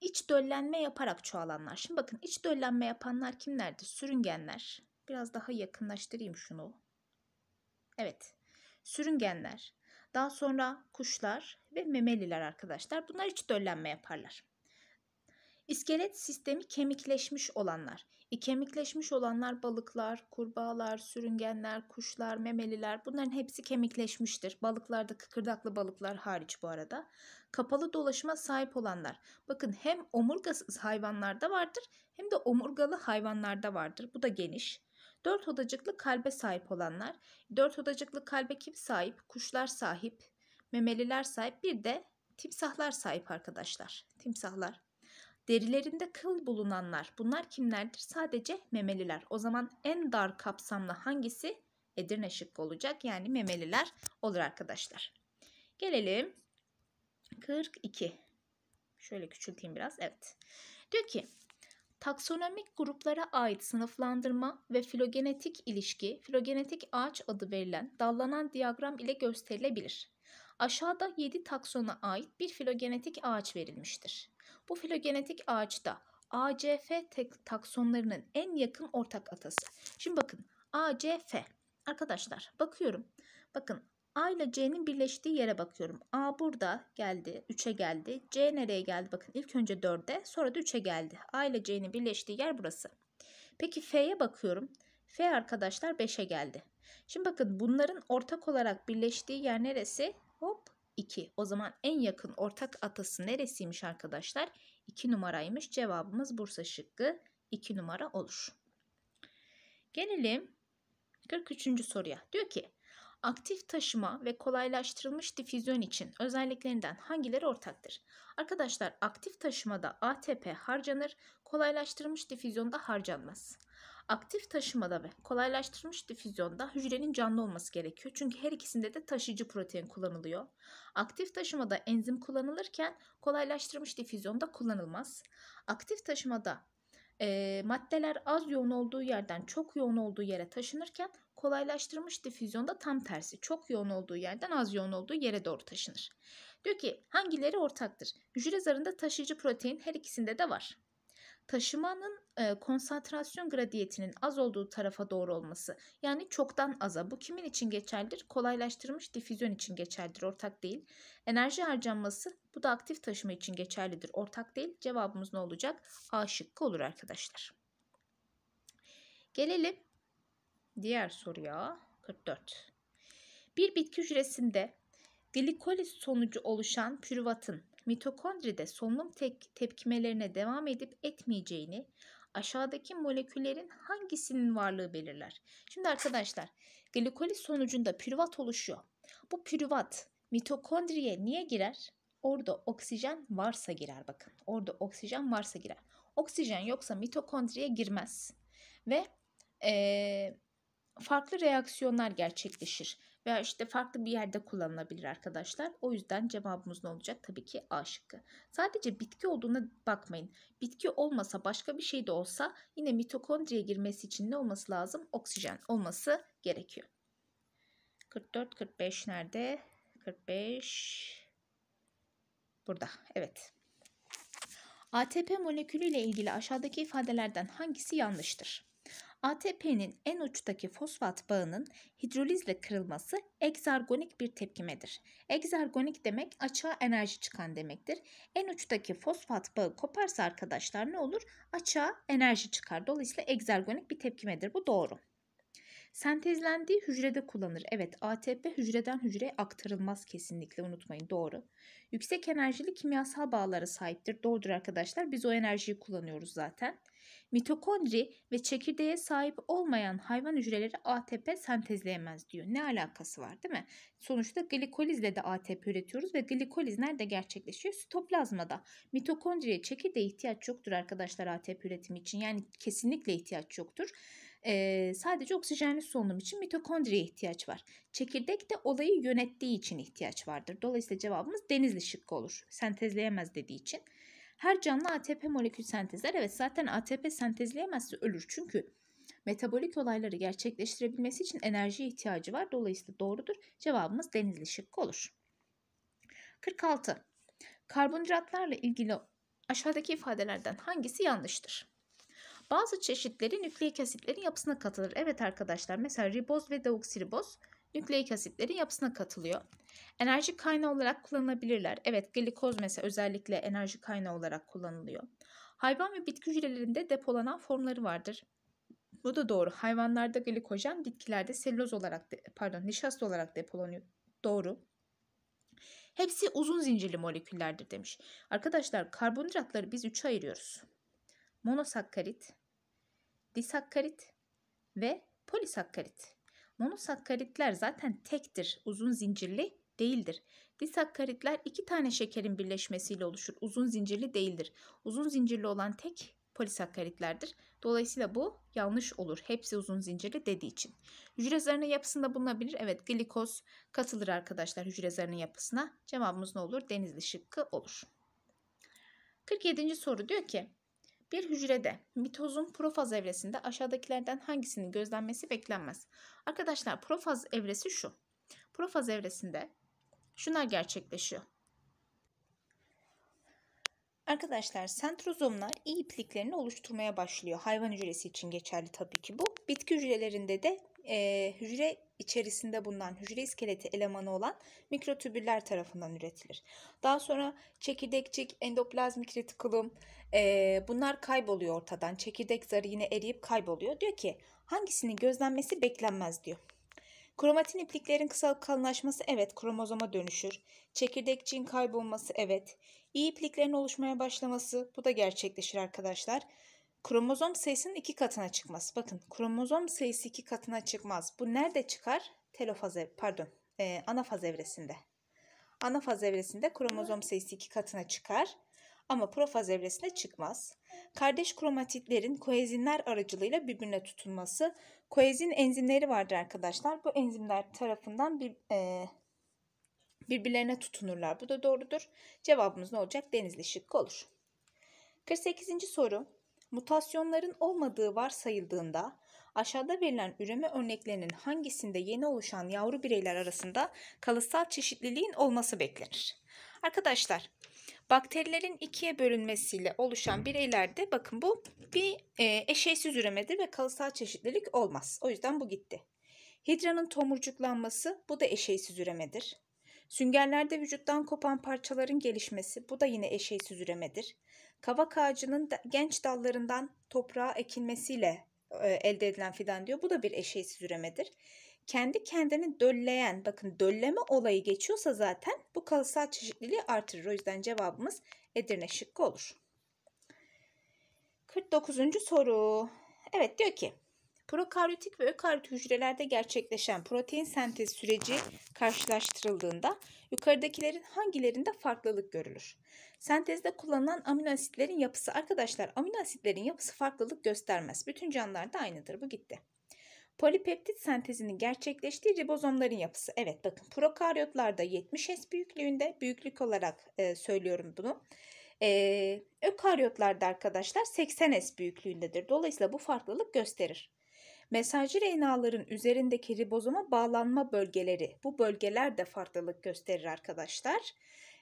iç döllenme yaparak çoğalanlar. Şimdi bakın iç döllenme yapanlar kimlerdi? Sürüngenler. Biraz daha yakınlaştırayım şunu. Evet. Sürüngenler. Daha sonra kuşlar ve memeliler arkadaşlar. Bunlar iç döllenme yaparlar. İskelet sistemi kemikleşmiş olanlar. Kemikleşmiş olanlar balıklar, kurbağalar, sürüngenler, kuşlar, memeliler bunların hepsi kemikleşmiştir. Balıklarda kıkırdaklı balıklar hariç bu arada. Kapalı dolaşıma sahip olanlar. Bakın hem omurgasız hayvanlarda vardır hem de omurgalı hayvanlarda vardır. Bu da geniş. Dört odacıklı kalbe sahip olanlar. Dört odacıklı kalbe kim sahip? Kuşlar sahip, memeliler sahip, bir de timsahlar sahip arkadaşlar. Timsahlar. Derilerinde kıl bulunanlar bunlar kimlerdir? Sadece memeliler. O zaman en dar kapsamlı hangisi? Edirne şıkkı olacak. Yani memeliler olur arkadaşlar. Gelelim 42. Şöyle küçülteyim biraz. Evet. Diyor ki taksonomik gruplara ait sınıflandırma ve filogenetik ilişki filogenetik ağaç adı verilen dallanan diyagram ile gösterilebilir. Aşağıda 7 taksona ait bir filogenetik ağaç verilmiştir. Bu filogenetik ağaçta ACF taksonlarının en yakın ortak atası. Şimdi bakın ACF. Arkadaşlar bakıyorum. Bakın A ile C'nin birleştiği yere bakıyorum. A burada geldi, 3'e geldi. C nereye geldi? Bakın ilk önce 4'e, sonra da 3'e geldi. A ile C'nin birleştiği yer burası. Peki F'ye bakıyorum. F arkadaşlar 5'e geldi. Şimdi bakın bunların ortak olarak birleştiği yer neresi? Hop 2. O zaman en yakın ortak atası neresiymiş arkadaşlar? 2 numaraymış. Cevabımız Bursa şıkkı 2 numara olur. Gelelim 43. soruya. Diyor ki Aktif taşıma ve kolaylaştırılmış difüzyon için özelliklerinden hangileri ortaktır? Arkadaşlar aktif taşımada ATP harcanır, kolaylaştırılmış difüzyonda harcanmaz. Aktif taşımada ve kolaylaştırılmış difüzyonda hücrenin canlı olması gerekiyor. Çünkü her ikisinde de taşıyıcı protein kullanılıyor. Aktif taşımada enzim kullanılırken kolaylaştırılmış difüzyonda kullanılmaz. Aktif taşımada e, maddeler az yoğun olduğu yerden çok yoğun olduğu yere taşınırken Kolaylaştırmış difüzyonda tam tersi çok yoğun olduğu yerden az yoğun olduğu yere doğru taşınır. Diyor ki hangileri ortaktır? Hücre zarında taşıyıcı protein her ikisinde de var. Taşımanın e, konsantrasyon gradiyetinin az olduğu tarafa doğru olması yani çoktan aza bu kimin için geçerlidir? Kolaylaştırmış difüzyon için geçerlidir ortak değil. Enerji harcanması bu da aktif taşıma için geçerlidir ortak değil. Cevabımız ne olacak? A şıkkı olur arkadaşlar. Gelelim Diğer soruya 44. Bir bitki hücresinde glikoliz sonucu oluşan pürüvatın mitokondride solunum tek tepkimelerine devam edip etmeyeceğini aşağıdaki moleküllerin hangisinin varlığı belirler? Şimdi arkadaşlar glikoliz sonucunda pürüvat oluşuyor. Bu pürüvat mitokondriye niye girer? Orada oksijen varsa girer bakın. Orada oksijen varsa girer. Oksijen yoksa mitokondriye girmez. Ve ee, farklı reaksiyonlar gerçekleşir veya işte farklı bir yerde kullanılabilir arkadaşlar. O yüzden cevabımız ne olacak? Tabii ki A şıkkı. Sadece bitki olduğuna bakmayın. Bitki olmasa başka bir şey de olsa yine mitokondriye girmesi için ne olması lazım? Oksijen olması gerekiyor. 44 45 nerede? 45 burada. Evet. ATP molekülü ile ilgili aşağıdaki ifadelerden hangisi yanlıştır? ATP'nin en uçtaki fosfat bağının hidrolizle kırılması egzargonik bir tepkimedir. Egzargonik demek açığa enerji çıkan demektir. En uçtaki fosfat bağı koparsa arkadaşlar ne olur? Açığa enerji çıkar. Dolayısıyla egzargonik bir tepkimedir. Bu doğru. Sentezlendiği hücrede kullanır. Evet ATP hücreden hücreye aktarılmaz kesinlikle unutmayın doğru. Yüksek enerjili kimyasal bağlara sahiptir. Doğrudur arkadaşlar biz o enerjiyi kullanıyoruz zaten. Mitokondri ve çekirdeğe sahip olmayan hayvan hücreleri ATP sentezleyemez diyor. Ne alakası var değil mi? Sonuçta glikolizle de ATP üretiyoruz ve glikoliz nerede gerçekleşiyor? Sitoplazmada. Mitokondriye çekirdeğe ihtiyaç yoktur arkadaşlar ATP üretimi için. Yani kesinlikle ihtiyaç yoktur. E, sadece oksijenli solunum için mitokondriye ihtiyaç var. Çekirdek de olayı yönettiği için ihtiyaç vardır. Dolayısıyla cevabımız denizli şıkkı olur. Sentezleyemez dediği için. Her canlı ATP molekül sentezler. Evet zaten ATP sentezleyemezse ölür. Çünkü metabolik olayları gerçekleştirebilmesi için enerji ihtiyacı var. Dolayısıyla doğrudur. Cevabımız denizli şıkkı olur. 46. Karbonhidratlarla ilgili aşağıdaki ifadelerden hangisi yanlıştır? Bazı çeşitleri nükleik asitlerin yapısına katılır. Evet arkadaşlar mesela riboz ve deoksiriboz nükleik asitlerin yapısına katılıyor. Enerji kaynağı olarak kullanılabilirler. Evet glikoz mesela özellikle enerji kaynağı olarak kullanılıyor. Hayvan ve bitki hücrelerinde depolanan formları vardır. Bu da doğru. Hayvanlarda glikojen, bitkilerde selüloz olarak de, pardon nişasta olarak depolanıyor. Doğru. Hepsi uzun zincirli moleküllerdir demiş. Arkadaşlar karbonhidratları biz üçe ayırıyoruz. Monosakkarit, disakkarit ve polisakkarit. Monosakkaritler zaten tektir, uzun zincirli değildir. Disakkaritler iki tane şekerin birleşmesiyle oluşur, uzun zincirli değildir. Uzun zincirli olan tek polisakkaritlerdir. Dolayısıyla bu yanlış olur. Hepsi uzun zincirli dediği için. Hücre zarının yapısında bulunabilir. Evet glikoz katılır arkadaşlar hücre zarının yapısına. Cevabımız ne olur? Denizli şıkkı olur. 47. soru diyor ki bir hücrede mitozun profaz evresinde aşağıdakilerden hangisinin gözlenmesi beklenmez? Arkadaşlar profaz evresi şu. Profaz evresinde şunlar gerçekleşiyor. Arkadaşlar sentrozomlar iyi ipliklerini oluşturmaya başlıyor. Hayvan hücresi için geçerli tabii ki bu. Bitki hücrelerinde de e, hücre içerisinde bulunan hücre iskeleti elemanı olan mikrotübüller tarafından üretilir. Daha sonra çekirdekçik, endoplazmik retikulum e, bunlar kayboluyor ortadan. Çekirdek zarı yine eriyip kayboluyor. Diyor ki hangisinin gözlenmesi beklenmez diyor. Kromatin ipliklerin kısa kalınlaşması evet kromozoma dönüşür. Çekirdekçiğin kaybolması evet. İyi ipliklerin oluşmaya başlaması bu da gerçekleşir arkadaşlar kromozom sayısının iki katına çıkması. Bakın kromozom sayısı iki katına çıkmaz. Bu nerede çıkar? Telofaz ev, pardon, e, anafaz evresinde. Anafaz evresinde kromozom sayısı iki katına çıkar ama profaz evresinde çıkmaz. Kardeş kromatitlerin koezinler aracılığıyla birbirine tutunması. Koezin enzimleri vardır arkadaşlar. Bu enzimler tarafından bir, e, birbirlerine tutunurlar. Bu da doğrudur. Cevabımız ne olacak? Denizli şıkkı olur. 48. soru. Mutasyonların olmadığı varsayıldığında aşağıda verilen üreme örneklerinin hangisinde yeni oluşan yavru bireyler arasında kalıtsal çeşitliliğin olması beklenir. Arkadaşlar bakterilerin ikiye bölünmesiyle oluşan bireylerde bakın bu bir e, eşeysiz üremedir ve kalıtsal çeşitlilik olmaz. O yüzden bu gitti. Hidranın tomurcuklanması bu da eşeysiz üremedir. Süngerlerde vücuttan kopan parçaların gelişmesi bu da yine eşeysiz üremedir kavak ağacının genç dallarından toprağa ekilmesiyle e, elde edilen fidan diyor. Bu da bir eşeğsiz üremedir. Kendi kendini dölleyen, bakın dölleme olayı geçiyorsa zaten bu kalıtsal çeşitliliği artırır. O yüzden cevabımız Edirne şıkkı olur. 49. soru. Evet diyor ki Prokaryotik ve ökaryot hücrelerde gerçekleşen protein sentez süreci karşılaştırıldığında yukarıdakilerin hangilerinde farklılık görülür? Sentezde kullanılan amino asitlerin yapısı arkadaşlar amino asitlerin yapısı farklılık göstermez. Bütün canlılarda aynıdır bu gitti. Polipeptit sentezinin gerçekleştiği ribozomların yapısı. Evet bakın prokaryotlarda 70S büyüklüğünde büyüklük olarak e, söylüyorum bunu. E, ökaryotlarda arkadaşlar 80S büyüklüğündedir. Dolayısıyla bu farklılık gösterir. Mesajcı RNA'ların üzerindeki ribozoma bağlanma bölgeleri. Bu bölgeler de farklılık gösterir arkadaşlar.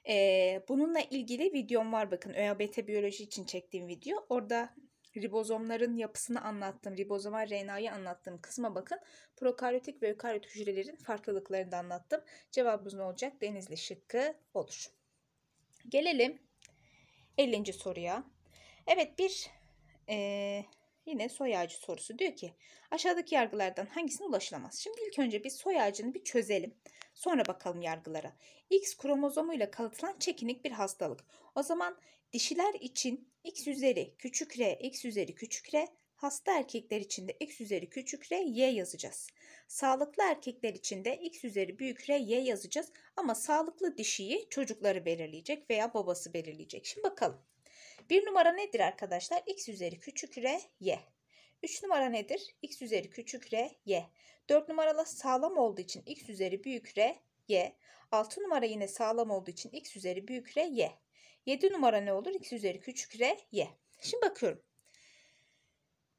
Ee, bununla ilgili videom var bakın ÖABT biyoloji için çektiğim video. Orada ribozomların yapısını anlattım. Ribozomal RNA'yı anlattım. Kısma bakın. Prokaryotik ve ökaryotik hücrelerin farklılıklarını da anlattım. Cevabımız ne olacak? Denizli şıkkı olur. Gelelim 50. soruya. Evet bir e, yine soy ağacı sorusu diyor ki aşağıdaki yargılardan hangisine ulaşılamaz? Şimdi ilk önce bir soy ağacını bir çözelim. Sonra bakalım yargılara. X kromozomuyla kalıtılan çekinik bir hastalık. O zaman dişiler için X üzeri küçük R, X üzeri küçük R, hasta erkekler için de X üzeri küçük R, Y yazacağız. Sağlıklı erkekler için de X üzeri büyük R, Y yazacağız. Ama sağlıklı dişiyi çocukları belirleyecek veya babası belirleyecek. Şimdi bakalım. Bir numara nedir arkadaşlar? X üzeri küçük R, Y. 3 numara nedir? X üzeri küçük R, Y. 4 numaralı sağlam olduğu için X üzeri büyük R, Y. 6 numara yine sağlam olduğu için X üzeri büyük R, Y. 7 numara ne olur? X üzeri küçük R, Y. Şimdi bakıyorum.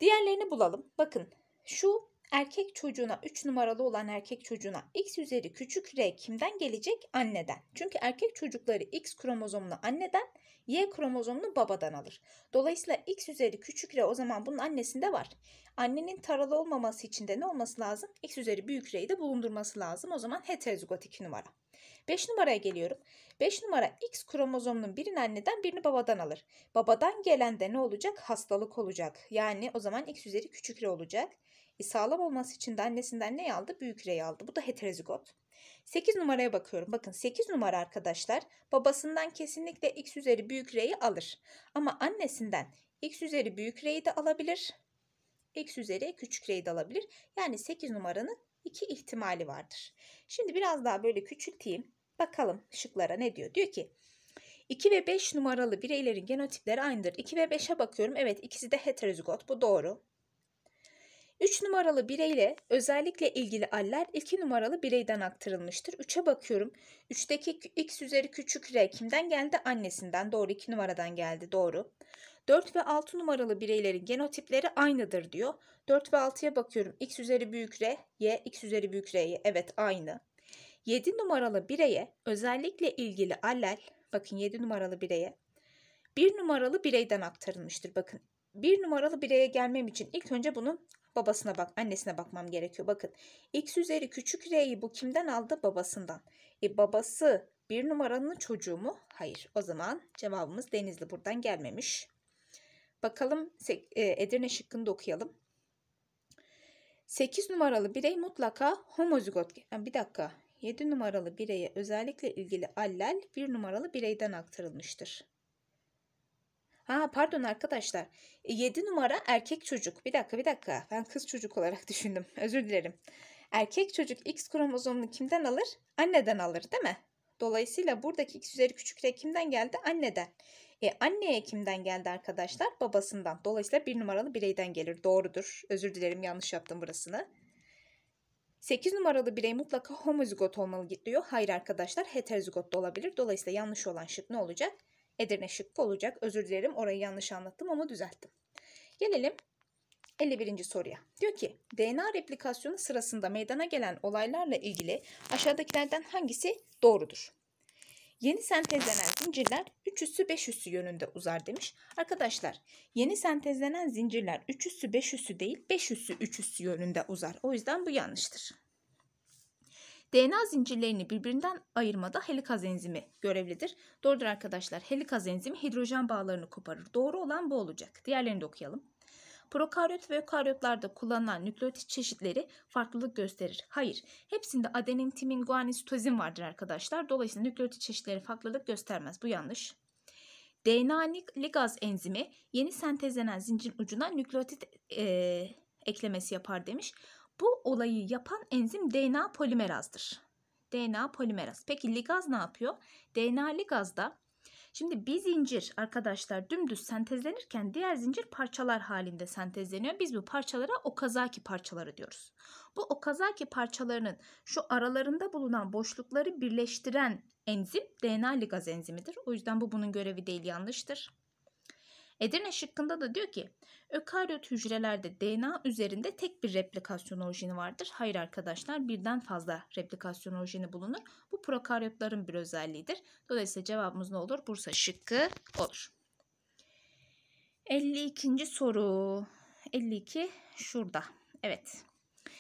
Diğerlerini bulalım. Bakın şu erkek çocuğuna 3 numaralı olan erkek çocuğuna x üzeri küçük r kimden gelecek? Anneden. Çünkü erkek çocukları x kromozomunu anneden, y kromozomunu babadan alır. Dolayısıyla x üzeri küçük r o zaman bunun annesinde var. Annenin taralı olmaması için de ne olması lazım? x üzeri büyük r'yi de bulundurması lazım. O zaman heterozigot 2 numara. 5 numaraya geliyorum. 5 numara X kromozomunun birini anneden birini babadan alır. Babadan gelen de ne olacak? Hastalık olacak. Yani o zaman X üzeri küçük R olacak. E, sağlam olması için de annesinden ne aldı? Büyük üreyi aldı. Bu da heterozigot. 8 numaraya bakıyorum. Bakın 8 numara arkadaşlar babasından kesinlikle x üzeri büyük reyi alır. Ama annesinden x üzeri büyük reyi de alabilir. X üzeri küçük reyi de alabilir. Yani 8 numaranın iki ihtimali vardır. Şimdi biraz daha böyle küçülteyim. Bakalım şıklara ne diyor? Diyor ki 2 ve 5 numaralı bireylerin genotipleri aynıdır. 2 ve 5'e bakıyorum. Evet ikisi de heterozigot. Bu doğru. 3 numaralı bireyle özellikle ilgili aller 2 numaralı bireyden aktarılmıştır. 3'e bakıyorum. 3'teki x üzeri küçük r kimden geldi? Annesinden. Doğru 2 numaradan geldi. Doğru. 4 ve 6 numaralı bireylerin genotipleri aynıdır diyor. 4 ve 6'ya bakıyorum. x üzeri büyük r, y x üzeri büyük r'ye. Evet aynı. 7 numaralı bireye özellikle ilgili allel bakın 7 numaralı bireye 1 numaralı bireyden aktarılmıştır. Bakın 1 numaralı bireye gelmem için ilk önce bunun babasına bak annesine bakmam gerekiyor. Bakın x üzeri küçük r'yi bu kimden aldı? Babasından. E babası bir numaranın çocuğu mu? Hayır. O zaman cevabımız Denizli buradan gelmemiş. Bakalım e, Edirne şıkkını da okuyalım. 8 numaralı birey mutlaka homozigot. bir dakika. 7 numaralı bireye özellikle ilgili allel 1 numaralı bireyden aktarılmıştır. Ha pardon arkadaşlar. 7 e, numara erkek çocuk. Bir dakika bir dakika. Ben kız çocuk olarak düşündüm. Özür dilerim. Erkek çocuk X kromozomunu kimden alır? Anneden alır değil mi? Dolayısıyla buradaki X üzeri küçük de kimden geldi? Anneden. E, anneye kimden geldi arkadaşlar? Babasından. Dolayısıyla bir numaralı bireyden gelir. Doğrudur. Özür dilerim yanlış yaptım burasını. 8 numaralı birey mutlaka homozigot olmalı diyor. Hayır arkadaşlar heterozigot da olabilir. Dolayısıyla yanlış olan şık ne olacak? Edirne şıkkı olacak. Özür dilerim orayı yanlış anlattım ama düzelttim. Gelelim 51. soruya. Diyor ki DNA replikasyonu sırasında meydana gelen olaylarla ilgili aşağıdakilerden hangisi doğrudur? Yeni sentezlenen zincirler 3 üssü 5 üssü yönünde uzar demiş. Arkadaşlar yeni sentezlenen zincirler 3 üssü 5 üssü değil 5 üssü 3 üssü yönünde uzar. O yüzden bu yanlıştır. DNA zincirlerini birbirinden ayırmada helikaz enzimi görevlidir. Doğrudur arkadaşlar. Helikaz enzimi hidrojen bağlarını koparır. Doğru olan bu olacak. Diğerlerini de okuyalım. Prokaryot ve ökaryotlarda kullanılan nükleotit çeşitleri farklılık gösterir. Hayır, hepsinde adenin, timin, guanin, sitozin vardır arkadaşlar. Dolayısıyla nükleotit çeşitleri farklılık göstermez. Bu yanlış. DNA ligaz enzimi yeni sentezlenen zincirin ucuna nükleotit e, eklemesi yapar demiş. Bu olayı yapan enzim DNA polimerazdır. DNA polimeraz. Peki ligaz ne yapıyor? DNA ligazda şimdi bir zincir arkadaşlar dümdüz sentezlenirken diğer zincir parçalar halinde sentezleniyor. Biz bu parçalara okazaki parçaları diyoruz. Bu okazaki parçalarının şu aralarında bulunan boşlukları birleştiren enzim DNA ligaz enzimidir. O yüzden bu bunun görevi değil yanlıştır. Edirne şıkkında da diyor ki ökaryot hücrelerde DNA üzerinde tek bir replikasyon orijini vardır. Hayır arkadaşlar birden fazla replikasyon orijini bulunur. Bu prokaryotların bir özelliğidir. Dolayısıyla cevabımız ne olur? Bursa şıkkı olur. 52. soru. 52 şurada. Evet.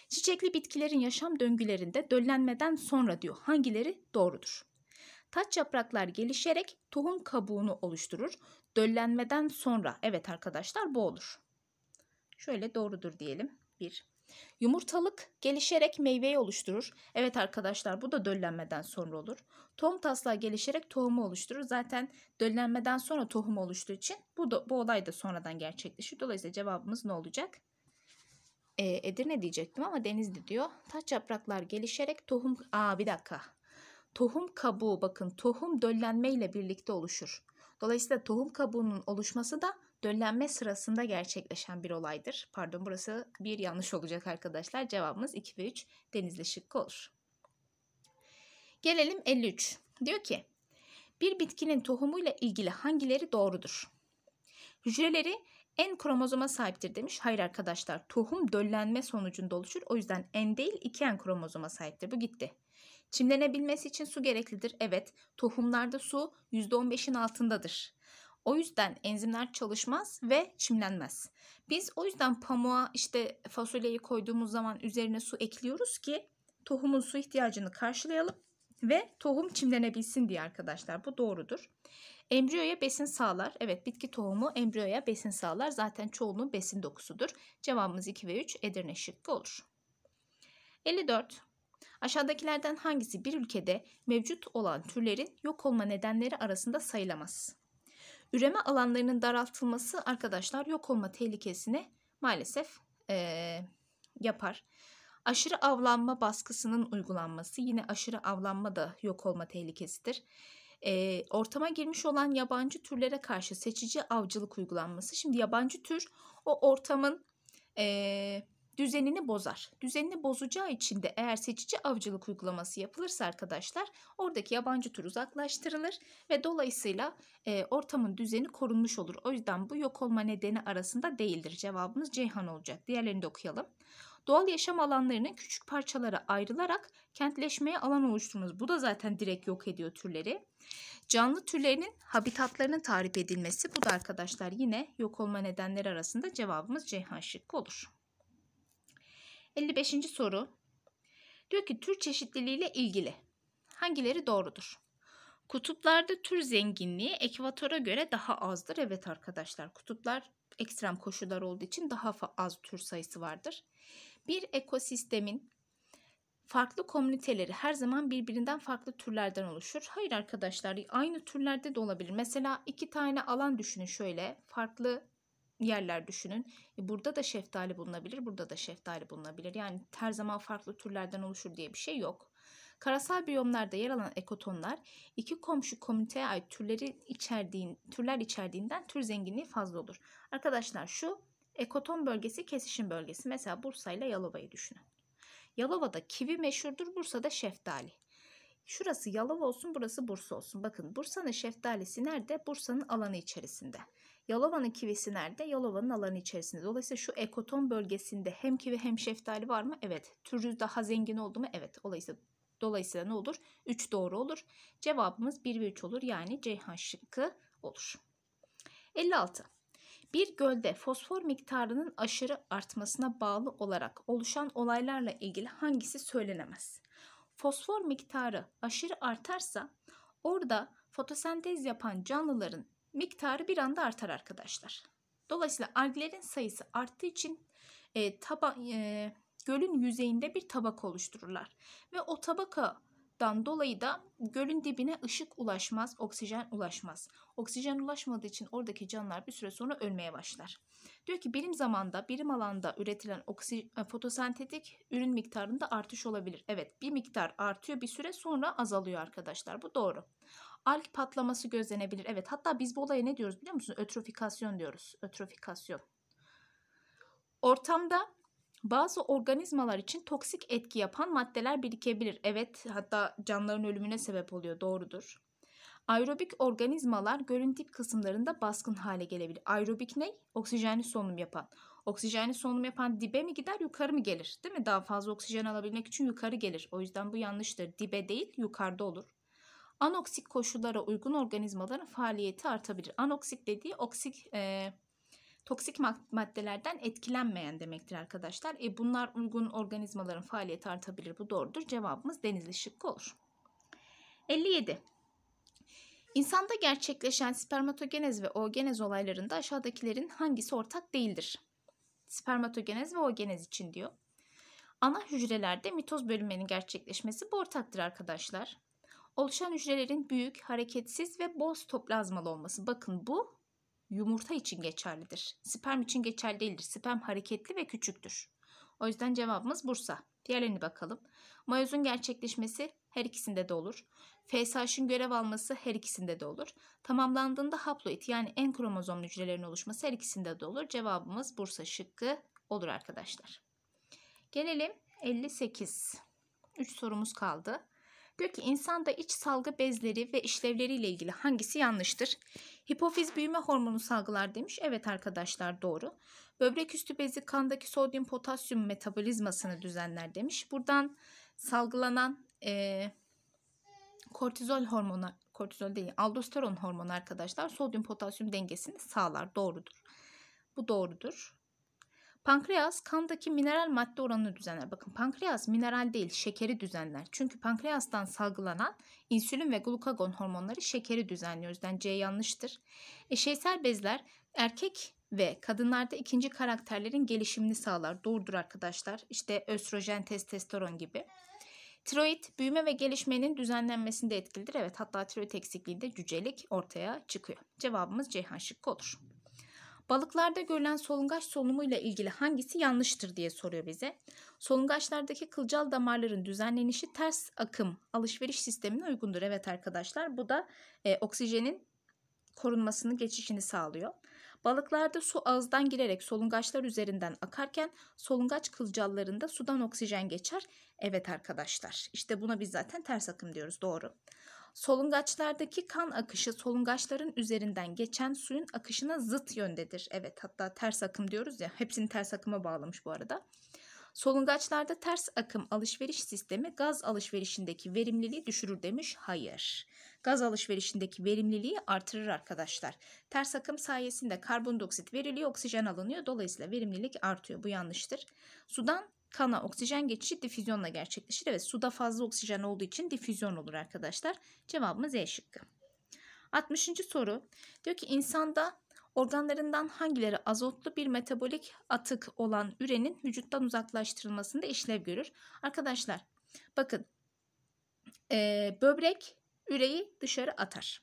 Çiçekli bitkilerin yaşam döngülerinde döllenmeden sonra diyor hangileri doğrudur? Taç yapraklar gelişerek tohum kabuğunu oluşturur. Döllenmeden sonra evet arkadaşlar bu olur. Şöyle doğrudur diyelim. 1. Yumurtalık gelişerek meyveyi oluşturur. Evet arkadaşlar bu da döllenmeden sonra olur. Tohum taslağı gelişerek tohumu oluşturur. Zaten döllenmeden sonra tohum oluştuğu için bu, da, bu olay da sonradan gerçekleşir. Dolayısıyla cevabımız ne olacak? Ee, Edirne diyecektim ama Denizli diyor. Taç yapraklar gelişerek tohum... Aa bir dakika. Tohum kabuğu bakın tohum döllenme ile birlikte oluşur. Dolayısıyla tohum kabuğunun oluşması da döllenme sırasında gerçekleşen bir olaydır. Pardon burası bir yanlış olacak arkadaşlar. Cevabımız 2 ve 3 denizli şıkkı olur. Gelelim 53. Diyor ki bir bitkinin tohumuyla ilgili hangileri doğrudur? Hücreleri en kromozoma sahiptir demiş. Hayır arkadaşlar tohum döllenme sonucunda oluşur. O yüzden en değil iki en kromozoma sahiptir. Bu gitti. Çimlenebilmesi için su gereklidir. Evet, tohumlarda su %15'in altındadır. O yüzden enzimler çalışmaz ve çimlenmez. Biz o yüzden pamuğa işte fasulyeyi koyduğumuz zaman üzerine su ekliyoruz ki tohumun su ihtiyacını karşılayalım ve tohum çimlenebilsin diye arkadaşlar. Bu doğrudur. Embriyoya besin sağlar. Evet bitki tohumu embriyoya besin sağlar. Zaten çoğunun besin dokusudur. Cevabımız 2 ve 3 Edirne şıkkı olur. 54. Aşağıdakilerden hangisi bir ülkede mevcut olan türlerin yok olma nedenleri arasında sayılamaz? Üreme alanlarının daraltılması arkadaşlar yok olma tehlikesini maalesef ee, yapar. Aşırı avlanma baskısının uygulanması yine aşırı avlanma da yok olma tehlikesidir. E, ortama girmiş olan yabancı türlere karşı seçici avcılık uygulanması. Şimdi yabancı tür o ortamın e, düzenini bozar. Düzenini bozacağı için de eğer seçici avcılık uygulaması yapılırsa arkadaşlar oradaki yabancı tür uzaklaştırılır ve dolayısıyla e, ortamın düzeni korunmuş olur. O yüzden bu yok olma nedeni arasında değildir. Cevabımız Ceyhan olacak. Diğerlerini de okuyalım. Doğal yaşam alanlarının küçük parçalara ayrılarak kentleşmeye alan oluşturunuz. Bu da zaten direkt yok ediyor türleri. Canlı türlerinin habitatlarının tarif edilmesi bu da arkadaşlar yine yok olma nedenleri arasında cevabımız Ceyhan şıkkı olur. 55. soru. Diyor ki tür çeşitliliği ile ilgili hangileri doğrudur? Kutuplarda tür zenginliği ekvatora göre daha azdır. Evet arkadaşlar kutuplar ekstrem koşullar olduğu için daha az tür sayısı vardır. Bir ekosistemin farklı komüniteleri her zaman birbirinden farklı türlerden oluşur. Hayır arkadaşlar aynı türlerde de olabilir. Mesela iki tane alan düşünün şöyle farklı yerler düşünün. E, burada da şeftali bulunabilir, burada da şeftali bulunabilir. Yani her zaman farklı türlerden oluşur diye bir şey yok. Karasal biyomlarda yer alan ekotonlar iki komşu komüniteye ait türleri içerdiğin, türler içerdiğinden tür zenginliği fazla olur. Arkadaşlar şu ekoton bölgesi kesişim bölgesi. Mesela Bursa ile Yalova'yı düşünün. Yalova'da kivi meşhurdur, Bursa'da şeftali. Şurası Yalova olsun, burası Bursa olsun. Bakın Bursa'nın şeftalisi nerede? Bursa'nın alanı içerisinde. Yalova'nın kivisi nerede? Yalova'nın alanı içerisinde. Dolayısıyla şu ekoton bölgesinde hem kivi hem şeftali var mı? Evet. Türü daha zengin oldu mu? Evet. Dolayısıyla Dolayısıyla ne olur? 3 doğru olur. Cevabımız 1 ve 3 olur. Yani Ceyhan şıkkı olur. 56. Bir gölde fosfor miktarının aşırı artmasına bağlı olarak oluşan olaylarla ilgili hangisi söylenemez? Fosfor miktarı aşırı artarsa orada fotosentez yapan canlıların miktarı bir anda artar arkadaşlar. Dolayısıyla alglerin sayısı arttığı için e, taba, e, gölün yüzeyinde bir tabaka oluştururlar. Ve o tabakadan dolayı da gölün dibine ışık ulaşmaz, oksijen ulaşmaz. Oksijen ulaşmadığı için oradaki canlılar bir süre sonra ölmeye başlar. Diyor ki birim zamanda, birim alanda üretilen oksi, e, fotosentetik ürün miktarında artış olabilir. Evet bir miktar artıyor bir süre sonra azalıyor arkadaşlar. Bu doğru. Alg patlaması gözlenebilir. Evet hatta biz bu olaya ne diyoruz biliyor musunuz? Ötrofikasyon diyoruz. Ötrofikasyon. Ortamda bazı organizmalar için toksik etki yapan maddeler birikebilir. Evet hatta canlıların ölümüne sebep oluyor doğrudur. Aerobik organizmalar gölün dip kısımlarında baskın hale gelebilir. Aerobik ne? Oksijenli solunum yapan. Oksijenli solunum yapan dibe mi gider yukarı mı gelir? Değil mi? Daha fazla oksijen alabilmek için yukarı gelir. O yüzden bu yanlıştır. Dibe değil yukarıda olur. Anoksik koşullara uygun organizmaların faaliyeti artabilir. Anoksik dediği oksik e, toksik maddelerden etkilenmeyen demektir arkadaşlar. E bunlar uygun organizmaların faaliyeti artabilir. Bu doğrudur. Cevabımız denizli şıkkı olur. 57. İnsanda gerçekleşen spermatogenez ve oogenez olaylarında aşağıdakilerin hangisi ortak değildir? Spermatogenez ve oogenez için diyor. Ana hücrelerde mitoz bölünmenin gerçekleşmesi bu ortaktır arkadaşlar. Oluşan hücrelerin büyük, hareketsiz ve boz toplazmalı olması. Bakın bu yumurta için geçerlidir. Sperm için geçerli değildir. Sperm hareketli ve küçüktür. O yüzden cevabımız Bursa. Diğerlerine bakalım. Mayozun gerçekleşmesi her ikisinde de olur. FSH'ın görev alması her ikisinde de olur. Tamamlandığında haploid yani en kromozomlu hücrelerin oluşması her ikisinde de olur. Cevabımız Bursa şıkkı olur arkadaşlar. Gelelim 58. 3 sorumuz kaldı. Diyor ki insanda iç salgı bezleri ve işlevleriyle ilgili hangisi yanlıştır? Hipofiz büyüme hormonu salgılar demiş. Evet arkadaşlar doğru. Böbrek üstü bezi kandaki sodyum potasyum metabolizmasını düzenler demiş. Buradan salgılanan e, kortizol hormonu, kortizol değil aldosteron hormonu arkadaşlar sodyum potasyum dengesini sağlar. Doğrudur. Bu doğrudur. Pankreas kandaki mineral madde oranını düzenler. Bakın pankreas mineral değil şekeri düzenler. Çünkü pankreastan salgılanan insülin ve glukagon hormonları şekeri düzenliyor. O yüzden C yanlıştır. Eşeysel bezler erkek ve kadınlarda ikinci karakterlerin gelişimini sağlar. Doğrudur arkadaşlar. İşte östrojen, testosteron gibi. Tiroid büyüme ve gelişmenin düzenlenmesinde etkilidir. Evet hatta tiroid eksikliğinde cücelik ortaya çıkıyor. Cevabımız Ceyhan şıkkı olur. Balıklarda görülen solungaç solunumuyla ilgili hangisi yanlıştır diye soruyor bize. Solungaçlardaki kılcal damarların düzenlenişi ters akım alışveriş sistemine uygundur. Evet arkadaşlar bu da e, oksijenin korunmasını geçişini sağlıyor. Balıklarda su ağızdan girerek solungaçlar üzerinden akarken solungaç kılcallarında sudan oksijen geçer. Evet arkadaşlar işte buna biz zaten ters akım diyoruz doğru. Solungaçlardaki kan akışı solungaçların üzerinden geçen suyun akışına zıt yöndedir. Evet hatta ters akım diyoruz ya hepsini ters akıma bağlamış bu arada. Solungaçlarda ters akım alışveriş sistemi gaz alışverişindeki verimliliği düşürür demiş. Hayır. Gaz alışverişindeki verimliliği artırır arkadaşlar. Ters akım sayesinde karbondioksit veriliyor, oksijen alınıyor. Dolayısıyla verimlilik artıyor. Bu yanlıştır. Sudan kana oksijen geçişi difüzyonla gerçekleşir. Evet suda fazla oksijen olduğu için difüzyon olur arkadaşlar. Cevabımız E şıkkı. 60. soru diyor ki insanda organlarından hangileri azotlu bir metabolik atık olan ürenin vücuttan uzaklaştırılmasında işlev görür? Arkadaşlar bakın e, böbrek üreyi dışarı atar.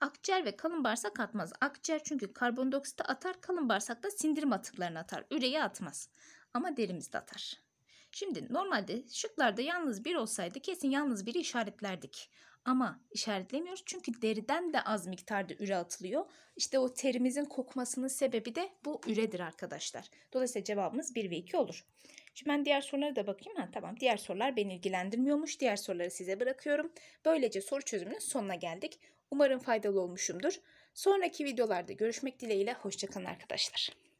Akciğer ve kalın bağırsak atmaz. Akciğer çünkü karbondioksiti atar, kalın bağırsak da sindirim atıklarını atar. Üreyi atmaz ama derimiz de atar. Şimdi normalde şıklarda yalnız bir olsaydı kesin yalnız biri işaretlerdik. Ama işaretlemiyoruz çünkü deriden de az miktarda üre atılıyor. İşte o terimizin kokmasının sebebi de bu üredir arkadaşlar. Dolayısıyla cevabımız 1 ve 2 olur. Şimdi ben diğer sorulara da bakayım. Ha, tamam diğer sorular beni ilgilendirmiyormuş. Diğer soruları size bırakıyorum. Böylece soru çözümünün sonuna geldik. Umarım faydalı olmuşumdur. Sonraki videolarda görüşmek dileğiyle. Hoşçakalın arkadaşlar.